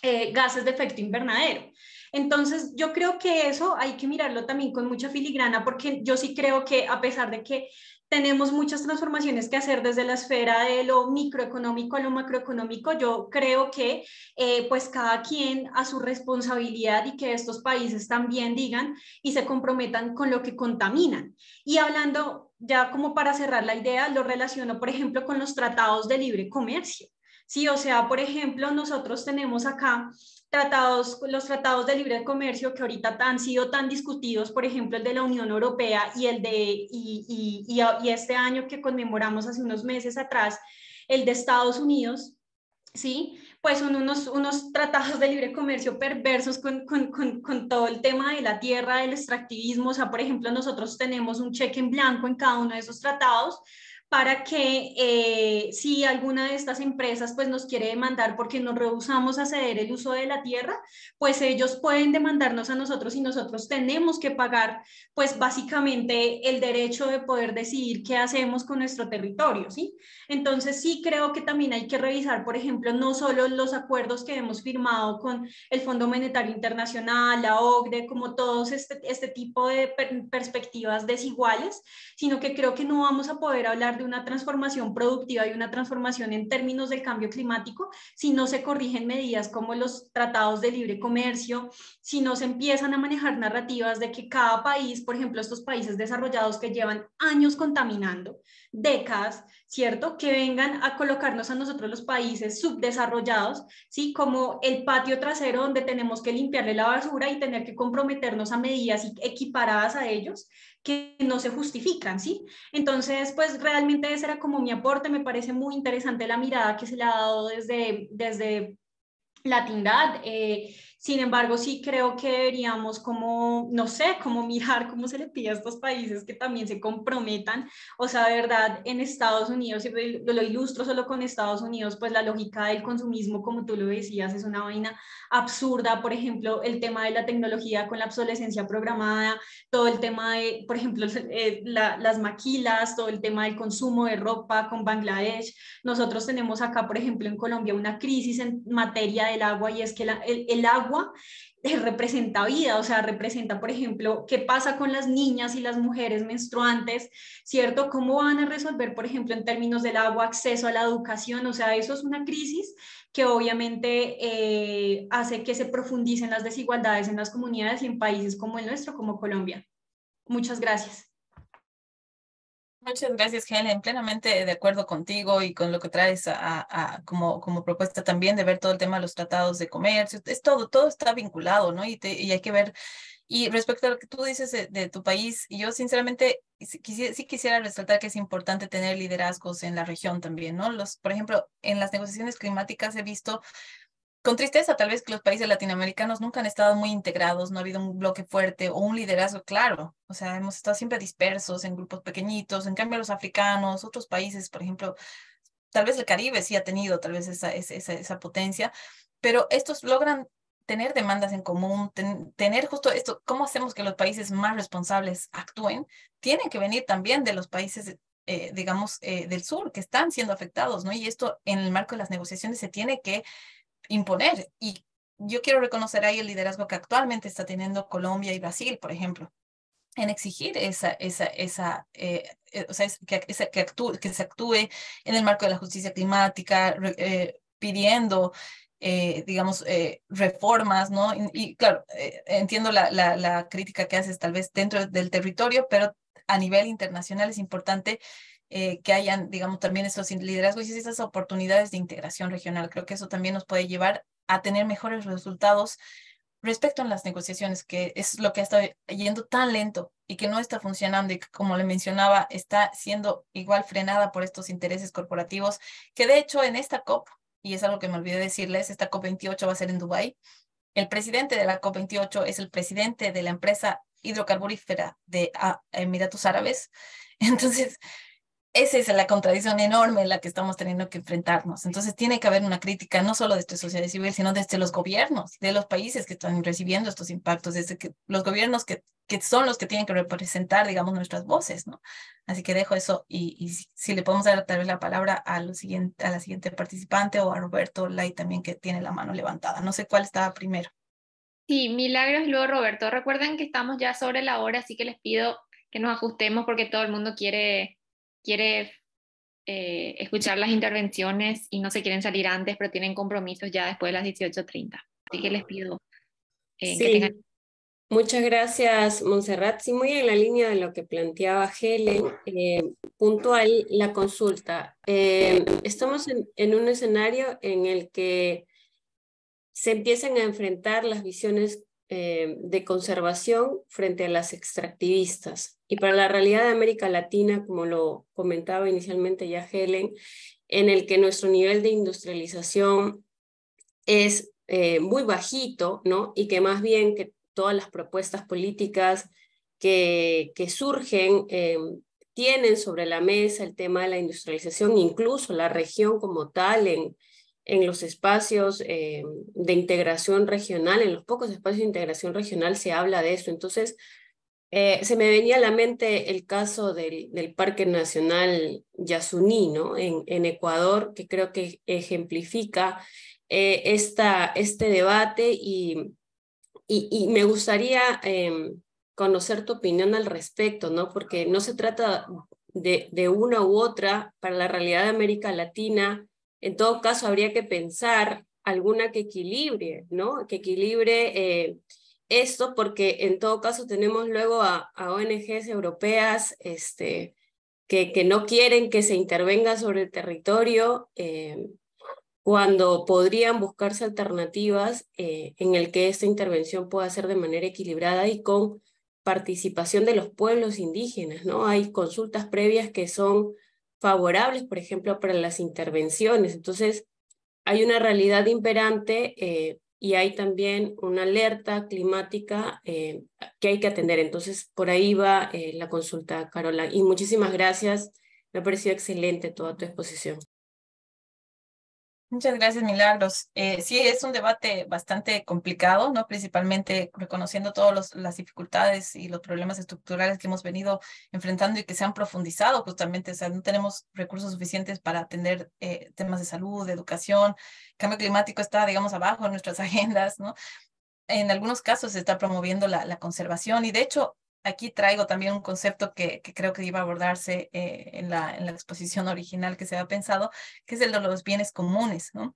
eh, gases de efecto invernadero. Entonces, yo creo que eso hay que mirarlo también con mucha filigrana, porque yo sí creo que a pesar de que tenemos muchas transformaciones que hacer desde la esfera de lo microeconómico a lo macroeconómico. Yo creo que eh, pues cada quien a su responsabilidad y que estos países también digan y se comprometan con lo que contaminan. Y hablando ya como para cerrar la idea, lo relaciono por ejemplo con los tratados de libre comercio. Sí, o sea, por ejemplo, nosotros tenemos acá tratados, los tratados de libre comercio que ahorita han sido tan discutidos, por ejemplo, el de la Unión Europea y el de, y, este año que conmemoramos hace unos meses atrás, el de Estados Unidos, ¿sí? Pues son unos, unos tratados de libre comercio perversos con, con, todo el tema de la tierra, del extractivismo. O sea, por ejemplo, nosotros tenemos un cheque en blanco en cada uno de esos tratados para que eh, si alguna de estas empresas pues nos quiere demandar porque nos rehusamos a ceder el uso de la tierra, pues ellos pueden demandarnos a nosotros y nosotros tenemos que pagar pues básicamente el derecho de poder decidir qué hacemos con nuestro territorio, ¿sí? Entonces sí creo que también hay que revisar, por ejemplo, no solo los acuerdos que hemos firmado con el Fondo Monetario Internacional, la OCDE, como todos este, este tipo de perspectivas desiguales, sino que creo que no vamos a poder hablar de una transformación productiva y una transformación en términos del cambio climático si no se corrigen medidas como los tratados de libre comercio, si no se empiezan a manejar narrativas de que cada país, por ejemplo, estos países desarrollados que llevan años contaminando, décadas, ¿cierto? Que vengan a colocarnos a nosotros los países subdesarrollados, ¿sí? Como el patio trasero donde tenemos que limpiarle la basura y tener que comprometernos a medidas equiparadas a ellos, que no se justifican, ¿sí? Entonces, pues realmente ese era como mi aporte, me parece muy interesante la mirada que se le ha dado desde, desde la Tindad. Eh, sin embargo, sí creo que deberíamos como, no sé, como mirar cómo se le pide a estos países que también se comprometan. O sea, de verdad, en Estados Unidos, lo ilustro solo con Estados Unidos, pues la lógica del consumismo, como tú lo decías, es una vaina absurda. Por ejemplo, el tema de la tecnología con la obsolescencia programada, todo el tema de, por ejemplo, las maquilas, todo el tema del consumo de ropa con Bangladesh. Nosotros tenemos acá, por ejemplo, en Colombia una crisis en materia del agua y es que el, el agua Eh, representa vida, o sea, representa, por ejemplo, qué pasa con las niñas y las mujeres menstruantes, ¿cierto? ¿Cómo van a resolver, por ejemplo, en términos del agua, acceso a la educación? O sea, eso es una crisis que obviamente eh, hace que se profundicen las desigualdades en las comunidades y en países como el nuestro, como Colombia. Muchas gracias. Muchas gracias, Helen. Plenamente de acuerdo contigo y con lo que traes a, como, como propuesta también de ver todo el tema de los tratados de comercio. Es todo, todo está vinculado, ¿no? Y, y hay que ver. Y respecto a lo que tú dices de, tu país, yo sinceramente sí, quisiera resaltar que es importante tener liderazgos en la región también, ¿no? Los, por ejemplo, en las negociaciones climáticas he visto con tristeza, tal vez que los países latinoamericanos nunca han estado muy integrados, no ha habido un bloque fuerte o un liderazgo claro. O sea, hemos estado siempre dispersos en grupos pequeñitos. En cambio, los africanos, otros países, por ejemplo, tal vez el Caribe sí ha tenido tal vez esa, potencia, pero estos logran tener demandas en común, tener justo esto, cómo hacemos que los países más responsables actúen, tienen que venir también de los países, eh, digamos, eh, del sur, que están siendo afectados, ¿no? Y esto en el marco de las negociaciones se tiene que imponer. Y yo quiero reconocer ahí el liderazgo que actualmente está teniendo Colombia y Brasil, por ejemplo, en exigir esa, esa, esa, eh, eh, o sea, que, que, que se actúe en el marco de la justicia climática, eh, pidiendo digamos, reformas, ¿no? Y, claro, entiendo la, la, la, crítica que haces tal vez dentro del territorio, pero a nivel internacional es importante eh, que hayan, digamos, también esos liderazgos y esas oportunidades de integración regional. Creo que eso también nos puede llevar a tener mejores resultados respecto a las negociaciones, que es lo que estado yendo tan lento y que no está funcionando y que, como le mencionaba, está siendo igual frenada por estos intereses corporativos, que de hecho en esta COP, y es algo que me olvidé decirles, esta COP28 va a ser en Dubái. El presidente de la COP28 es el presidente de la empresa hidrocarburífera de ah, Emiratos Árabes. Entonces, esa es la contradicción enorme en la que estamos teniendo que enfrentarnos. Entonces tiene que haber una crítica no solo desde este sociedad civil, sino desde los gobiernos de los países que están recibiendo estos impactos, desde los gobiernos que, que son los que tienen que representar, digamos, nuestras voces, ¿no? Así que dejo eso y, si, le podemos dar tal vez la palabra a, siguiente, a la siguiente participante o a Roberto Lai también que tiene la mano levantada. No sé cuál estaba primero. Sí, Milagros, luego Roberto. Recuerden que estamos ya sobre la hora, así que les pido que nos ajustemos porque todo el mundo quiere quiere eh, escuchar las intervenciones y no se quieren salir antes, pero tienen compromisos ya después de las 18.30. Así que les pido eh, que tengan... Muchas gracias, Montserrat. Sí, muy en la línea de lo que planteaba Helen, eh, puntual la consulta. estamos en, en un escenario en el que se empiezan a enfrentar las visiones eh, de conservación frente a las extractivistas. Y para la realidad de América Latina, como lo comentaba inicialmente ya Helen, en el que nuestro nivel de industrialización es eh, muy bajito, ¿no? Y que más bien que todas las propuestas políticas que, que surgen eh, tienen sobre la mesa el tema de la industrialización, incluso la región como tal en, en los espacios eh, de integración regional, en los pocos espacios de integración regional se habla de eso. Entonces, eh, se me venía a la mente el caso del, Parque Nacional Yasuní, ¿no? En, en, Ecuador, que creo que ejemplifica eh, esta, este debate y, y, me gustaría em, conocer tu opinión al respecto, ¿no? Porque no se trata de, de una u otra para la realidad de América Latina. En todo caso, habría que pensar alguna que equilibre, ¿no? Que equilibre eh, esto, porque en todo caso tenemos luego a, ONGs europeas este, que, que, no quieren que se intervenga sobre el territorio eh, cuando podrían buscarse alternativas eh, en el que esta intervención pueda ser de manera equilibrada y con participación de los pueblos indígenas, ¿no? Hay consultas previas que son favorables, por ejemplo, para las intervenciones. Entonces, hay una realidad imperante eh, y hay también una alerta climática eh, que hay que atender. Entonces, por ahí va eh, la consulta, Carola. Y muchísimas gracias. Me ha parecido excelente toda tu exposición. Muchas gracias, Milagros. Eh, sí, es un debate bastante complicado, ¿no? Principalmente reconociendo todas las dificultades y los problemas estructurales que hemos venido enfrentando y que se han profundizado justamente. O sea, no tenemos recursos suficientes para atender eh, temas de salud, de educación. cambio climático está, digamos, abajo en nuestras agendas, ¿no? En algunos casos se está promoviendo la, la conservación y de hecho aquí traigo también un concepto que, creo que iba a abordarse eh, en, la, exposición original que se ha pensado, que es el de los bienes comunes, ¿no?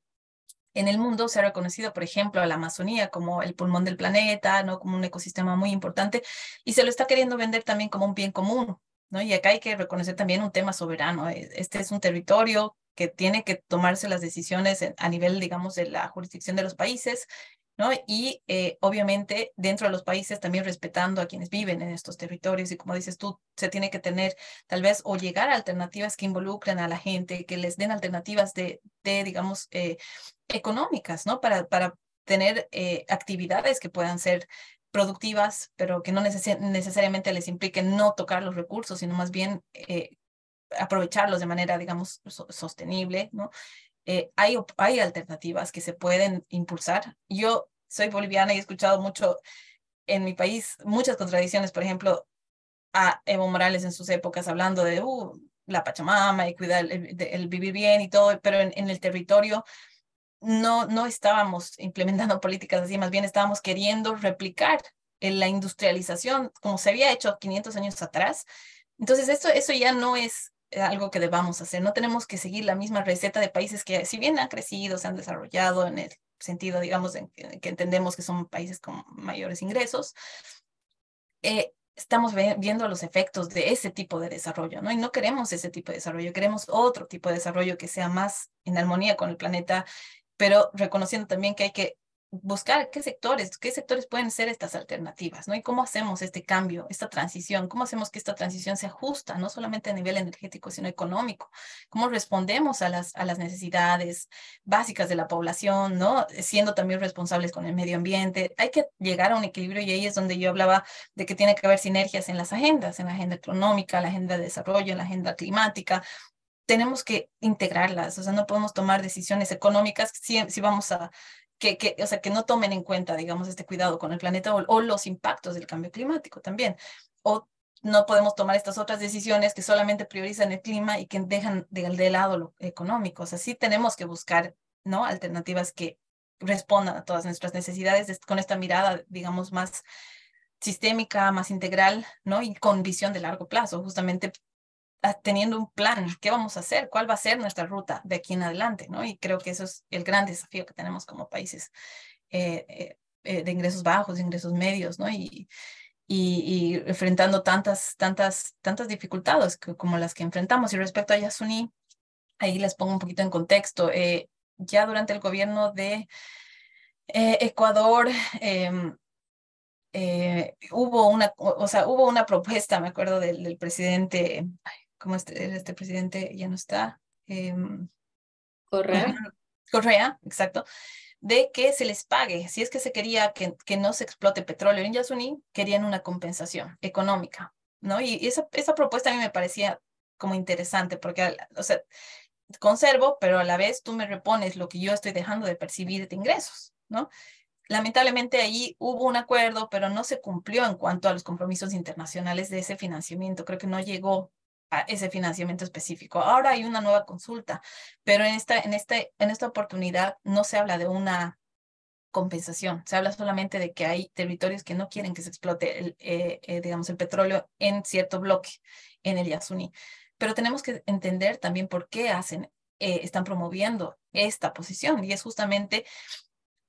En el mundo se ha reconocido, por ejemplo, a la Amazonía como el pulmón del planeta, Como un ecosistema muy importante y se lo está queriendo vender también como un bien común, ¿no? Y acá hay que reconocer también un tema soberano. Eh, este es un territorio que tiene que tomarse las decisiones a nivel, digamos, de la jurisdicción de los países ¿no? Y eh, obviamente dentro de los países también respetando a quienes viven en estos territorios y como dices tú, se tiene que tener tal vez o llegar a alternativas que involucren a la gente, que les den alternativas de, de digamos, eh, económicas, ¿no? Para, para tener eh, actividades que puedan ser productivas, pero que no necesariamente les implique no tocar los recursos, sino más bien aprovecharlos de manera, digamos, sostenible, ¿no? Eh, hay, hay alternativas que se pueden impulsar. Yo soy boliviana y he escuchado mucho en mi país muchas contradicciones, por ejemplo, a Evo Morales en sus épocas hablando de uh, la Pachamama y cuidar el, vivir bien y todo, pero en, el territorio no, no estábamos implementando políticas así, más bien estábamos queriendo replicar la industrialización como se había hecho 500 años atrás. Entonces, eso ya no es eh, algo que debamos hacer. No tenemos que seguir la misma receta de países que, si bien han crecido, se han desarrollado en el sentido, digamos, en que, entendemos que son países con mayores ingresos, eh, estamos viendo los efectos de ese tipo de desarrollo, ¿no? Y no queremos ese tipo de desarrollo, queremos otro tipo de desarrollo que sea más en armonía con el planeta, pero reconociendo también que hay que buscar qué sectores, qué sectores pueden ser estas alternativas, ¿no? Y cómo hacemos este cambio, esta transición, cómo hacemos que esta transición se ajusta, no solamente a nivel energético, sino económico, cómo respondemos a las, a las necesidades básicas de la población, ¿no? Siendo también responsables con el medio ambiente. Hay que llegar a un equilibrio y ahí es donde yo hablaba de que tiene que haber sinergias en las agendas, en la agenda económica, la agenda de desarrollo, en la agenda climática, tenemos que integrarlas, o sea, no podemos tomar decisiones económicas si, si vamos a que, o sea, que no tomen en cuenta, digamos, este cuidado con el planeta o, los impactos del cambio climático también. O no podemos tomar estas otras decisiones que solamente priorizan el clima y que dejan de, lado lo económico. O sea, sí tenemos que buscar ¿no? alternativas que respondan a todas nuestras necesidades con esta mirada, digamos, más sistémica, más integral, ¿no? Y con visión de largo plazo, justamente teniendo un plan, qué vamos a hacer, cuál va a ser nuestra ruta de aquí en adelante, ¿no? Y creo que eso es el gran desafío que tenemos como países eh, eh, eh, de ingresos bajos, de ingresos medios, ¿no? Y, y, enfrentando tantas, tantas, tantas dificultades como las que enfrentamos. Y respecto a Yasuni, ahí les pongo un poquito en contexto. ya durante el gobierno de Ecuador em, hubo, una, o sea, hubo una propuesta, me acuerdo del, presidente, como este, este, presidente ya no está. Em, Correa. Correa, exacto, de que se les pague. Si es que se quería que, que no se explote petróleo en Yasuní, querían una compensación económica, ¿no? Y esa, esa propuesta a mí me parecía como interesante, porque, o sea, conservo, pero a la vez tú me repones lo que yo estoy dejando de percibir de ingresos, ¿no? Lamentablemente ahí hubo un acuerdo, pero no se cumplió en cuanto a los compromisos internacionales de ese financiamiento. Creo que no llegó ese financiamiento específico. Ahora hay una nueva consulta, pero en esta, en este, en esta oportunidad no se habla de una compensación, se habla solamente de que hay territorios que no quieren que se explote, el, eh, eh, digamos, el petróleo en cierto bloque en el Yasuni. Pero tenemos que entender también por qué hacen, eh, están promoviendo esta posición y es justamente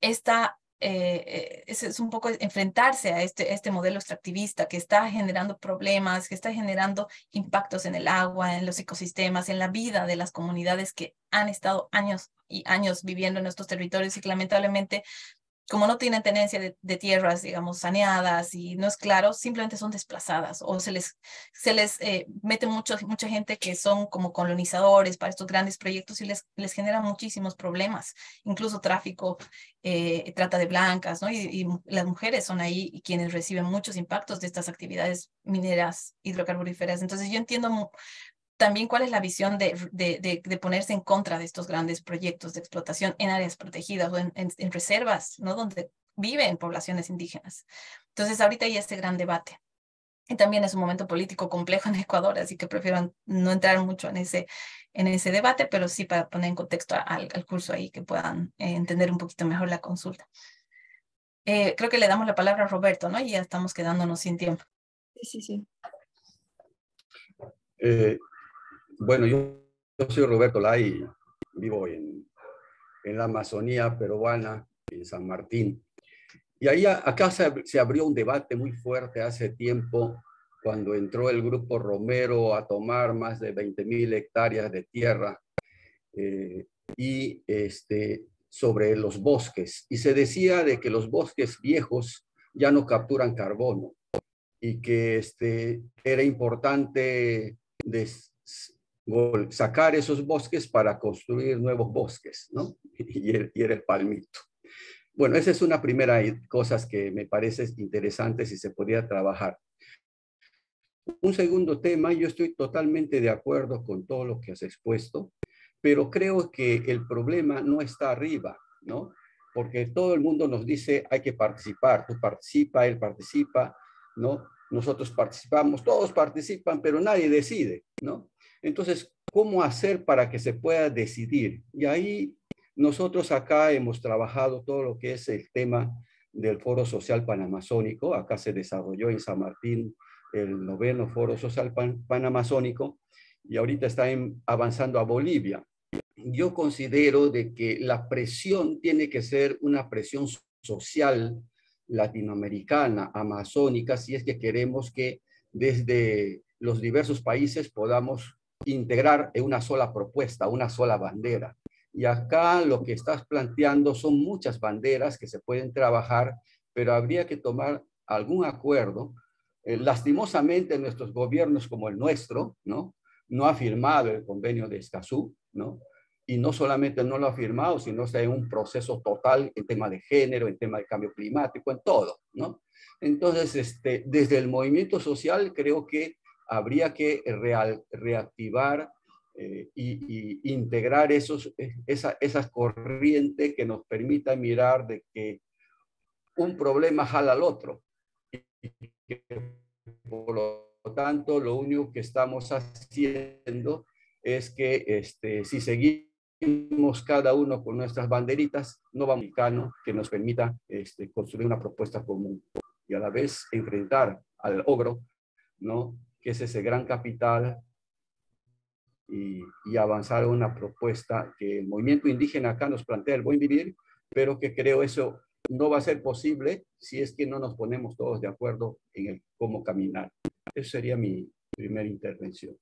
esta eh, es, un poco enfrentarse a este, este modelo extractivista que está generando problemas, que está generando impactos en el agua, en los ecosistemas, en la vida de las comunidades que han estado años y años viviendo en estos territorios y que lamentablemente como no tienen tenencia de, tierras, digamos, saneadas y no es claro, simplemente son desplazadas o se les, se les eh, mete mucho, mucha gente que son como colonizadores para estos grandes proyectos y les, les genera muchísimos problemas, incluso tráfico, eh, trata de blancas, ¿no? Y, y, las mujeres son ahí quienes reciben muchos impactos de estas actividades mineras hidrocarburíferas. Entonces yo entiendo también cuál es la visión de, de, ponerse en contra de estos grandes proyectos de explotación en áreas protegidas o en, reservas, ¿no? Donde viven poblaciones indígenas. Entonces, ahorita hay este gran debate. Y también es un momento político complejo en Ecuador, así que prefiero no entrar mucho en ese, en ese debate, pero sí para poner en contexto al, curso ahí que puedan eh, entender un poquito mejor la consulta. Eh, creo que le damos la palabra a Roberto, ¿no? Y ya estamos quedándonos sin tiempo. Sí, sí, sí. Eh, bueno, yo, soy Roberto Lai, vivo en, en, la Amazonía peruana, en San Martín. Y ahí acá se, se, abrió un debate muy fuerte hace tiempo cuando entró el grupo Romero a tomar más de 20.000 hectáreas de tierra eh, y este, sobre los bosques. Y se decía de que los bosques viejos ya no capturan carbono y que este, era importante des, sacar esos bosques para construir nuevos bosques, ¿no? Er, y, era el palmito. Bueno, esa es una primera eh, cosas que me parece interesante si se podía trabajar. Un segundo tema, yo estoy totalmente de acuerdo con todo lo que has expuesto, pero creo que el problema no está arriba, ¿no? Porque todo el mundo nos dice hay que participar, tú participa, él participa, ¿no? Nosotros participamos, todos participan, pero nadie decide, ¿no? Entonces, ¿cómo hacer para que se pueda decidir? Y ahí nosotros acá hemos trabajado todo lo que es el tema del Foro Social Panamazónico. Acá se desarrolló en San Martín el noveno Foro Social Panamazónico y ahorita está avanzando a Bolivia. Yo considero de que la presión tiene que ser una presión social latinoamericana, amazónica, si es que queremos que desde los diversos países podamos integrar en una sola propuesta, una sola bandera. Y acá lo que estás planteando son muchas banderas que se pueden trabajar, pero habría que tomar algún acuerdo. Eh, lastimosamente, nuestros gobiernos como el nuestro, ¿no? No ha firmado el convenio de Escazú, ¿no? Y no solamente no lo ha firmado, sino que hay un proceso total en tema de género, en tema de cambio climático, en todo, ¿no? Entonces, este, desde el movimiento social creo que habría que reactivar e y, integrar esos, eh, esa, esas corrientes que nos permitan mirar de que un problema jala al otro. Y por lo tanto, lo único que estamos haciendo es que este, si seguimos cada uno con nuestras banderitas, no vamos a un que nos permita este, construir una propuesta común y a la vez enfrentar al ogro ¿no? que es ese gran capital, y, avanzar una propuesta que el movimiento indígena acá nos plantea el buen vivir, pero que creo eso no va a ser posible si es que no nos ponemos todos de acuerdo en el cómo caminar. Esa sería mi primera intervención.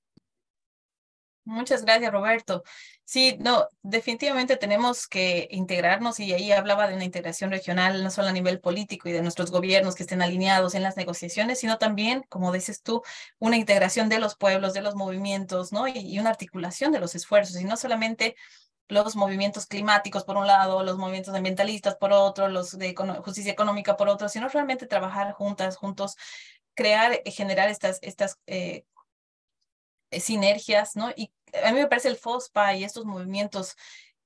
Muchas gracias, Roberto. Sí, no, definitivamente tenemos que integrarnos y ahí hablaba de una integración regional, no solo a nivel político y de nuestros gobiernos que estén alineados en las negociaciones, sino también, como dices tú, una integración de los pueblos, de los movimientos, ¿no? Y, una articulación de los esfuerzos y no solamente los movimientos climáticos por un lado, los movimientos ambientalistas por otro, los de justicia económica por otro, sino realmente trabajar juntas, juntos crear, eh, generar estas, estas eh, eh, sinergias, ¿no? Y a mí me parece el FOSPA y estos movimientos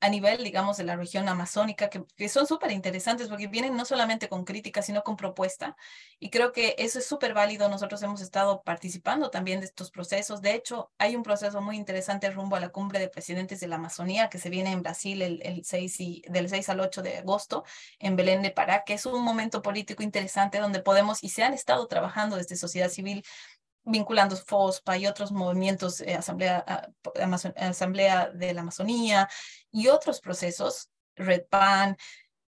a nivel, digamos, de la región amazónica, que, son súper interesantes porque vienen no solamente con críticas, sino con propuesta. Y creo que eso es súper válido. Nosotros hemos estado participando también de estos procesos. De hecho, hay un proceso muy interesante rumbo a la cumbre de presidentes de la Amazonía que se viene en Brasil el, 6 y, del 6 al 8 de agosto en Belén de Pará, que es un momento político interesante donde podemos, y se han estado trabajando desde sociedad civil vinculando FOSPA y otros movimientos, eh, asamblea, asamblea de la Amazonía y otros procesos, Red Pan,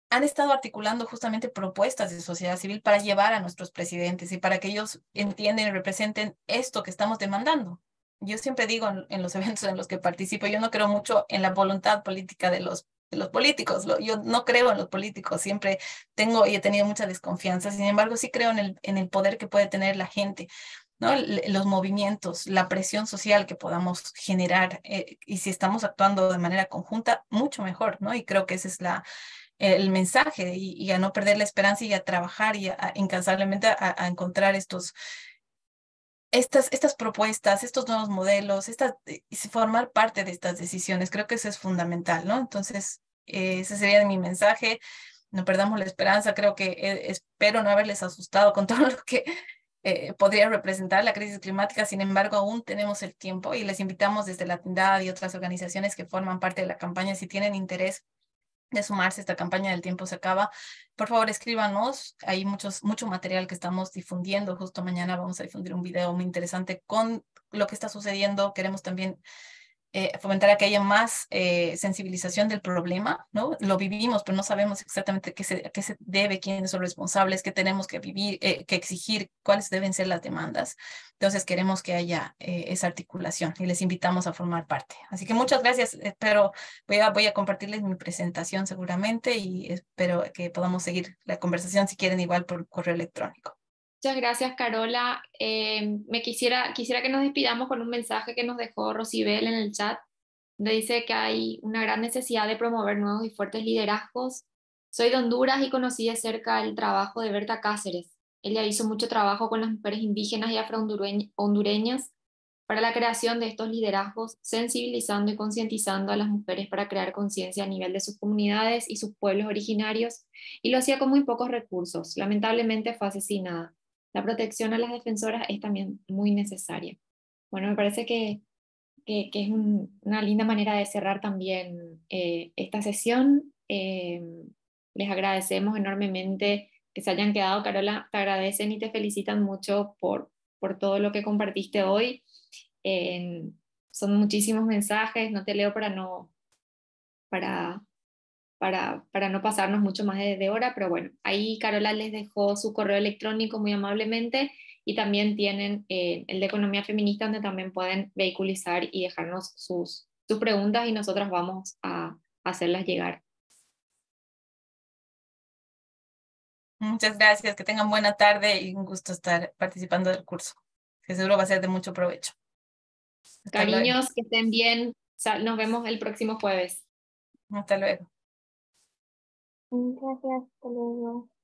han estado articulando justamente propuestas de sociedad civil para llevar a nuestros presidentes y para que ellos entiendan y representen esto que estamos demandando. Yo siempre digo en, los eventos en los que participo, yo no creo mucho en la voluntad política de los, de los políticos, yo no creo en los políticos, siempre tengo y he tenido mucha desconfianza, sin embargo sí creo en el, en el poder que puede tener la gente los movimientos, la presión social que podamos generar eh, y si estamos actuando de manera conjunta, mucho mejor, ¿no? Y creo que ese es el mensaje y, a no perder la esperanza y a trabajar y incansablemente a, encontrar estos... Estas, estas propuestas, estos nuevos modelos, eh, y formar parte de estas decisiones, creo que eso es fundamental, ¿no? Entonces, eh, ese sería mi mensaje no perdamos la esperanza. Creo que espero no haberles asustado con todo lo que eh, podría representar la crisis climática, sin embargo, aún tenemos el tiempo y les invitamos desde la Tindad y otras organizaciones que forman parte de la campaña, si tienen interés de sumarse a esta campaña del tiempo se acaba, por favor escríbanos. Hay muchos, mucho material que estamos difundiendo. Justo mañana vamos a difundir un video muy interesante con lo que está sucediendo. Queremos también eh, fomentar a que haya más eh, sensibilización del problema, ¿no? Lo vivimos, pero no sabemos exactamente qué se, qué se debe, quiénes son responsables, qué tenemos que vivir, eh, qué exigir, cuáles deben ser las demandas. Entonces queremos que haya esa articulación y les invitamos a formar parte. Así que muchas gracias, espero, voy a, voy a compartirles mi presentación seguramente y espero que podamos seguir la conversación si quieren igual por correo electrónico. Muchas gracias, Carola. Eh, me quisiera, quisiera que nos despidamos con un mensaje que nos dejó Rosibel en el chat, donde dice que hay una gran necesidad de promover nuevos y fuertes liderazgos. Soy de Honduras y conocí de cerca el trabajo de Berta Cáceres. Ella hizo mucho trabajo con las mujeres indígenas y afro-hondureñas para la creación de estos liderazgos, sensibilizando y concientizando a las mujeres para crear conciencia a nivel de sus comunidades y sus pueblos originarios, y lo hacía con muy pocos recursos. Lamentablemente fue asesinada la protección a las defensoras es también muy necesaria. Bueno, me parece que, es una linda manera de cerrar también eh, esta sesión. Eh, les agradecemos enormemente que se hayan quedado. Carola, te agradecen y te felicitan mucho por, por todo lo que compartiste hoy. Eh, son muchísimos mensajes, no te leo para no, para para, no pasarnos mucho más de, hora, pero bueno, ahí Carola les dejó su correo electrónico muy amablemente y también tienen eh, el de Economía Feminista donde también pueden vehiculizar y dejarnos sus, sus preguntas y nosotras vamos a hacerlas llegar. Muchas gracias, que tengan buena tarde y un gusto estar participando del curso, que seguro va a ser de mucho provecho. Cariños, que estén bien. Nos vemos el próximo jueves. Hasta luego. 嗯，对对对，对对对。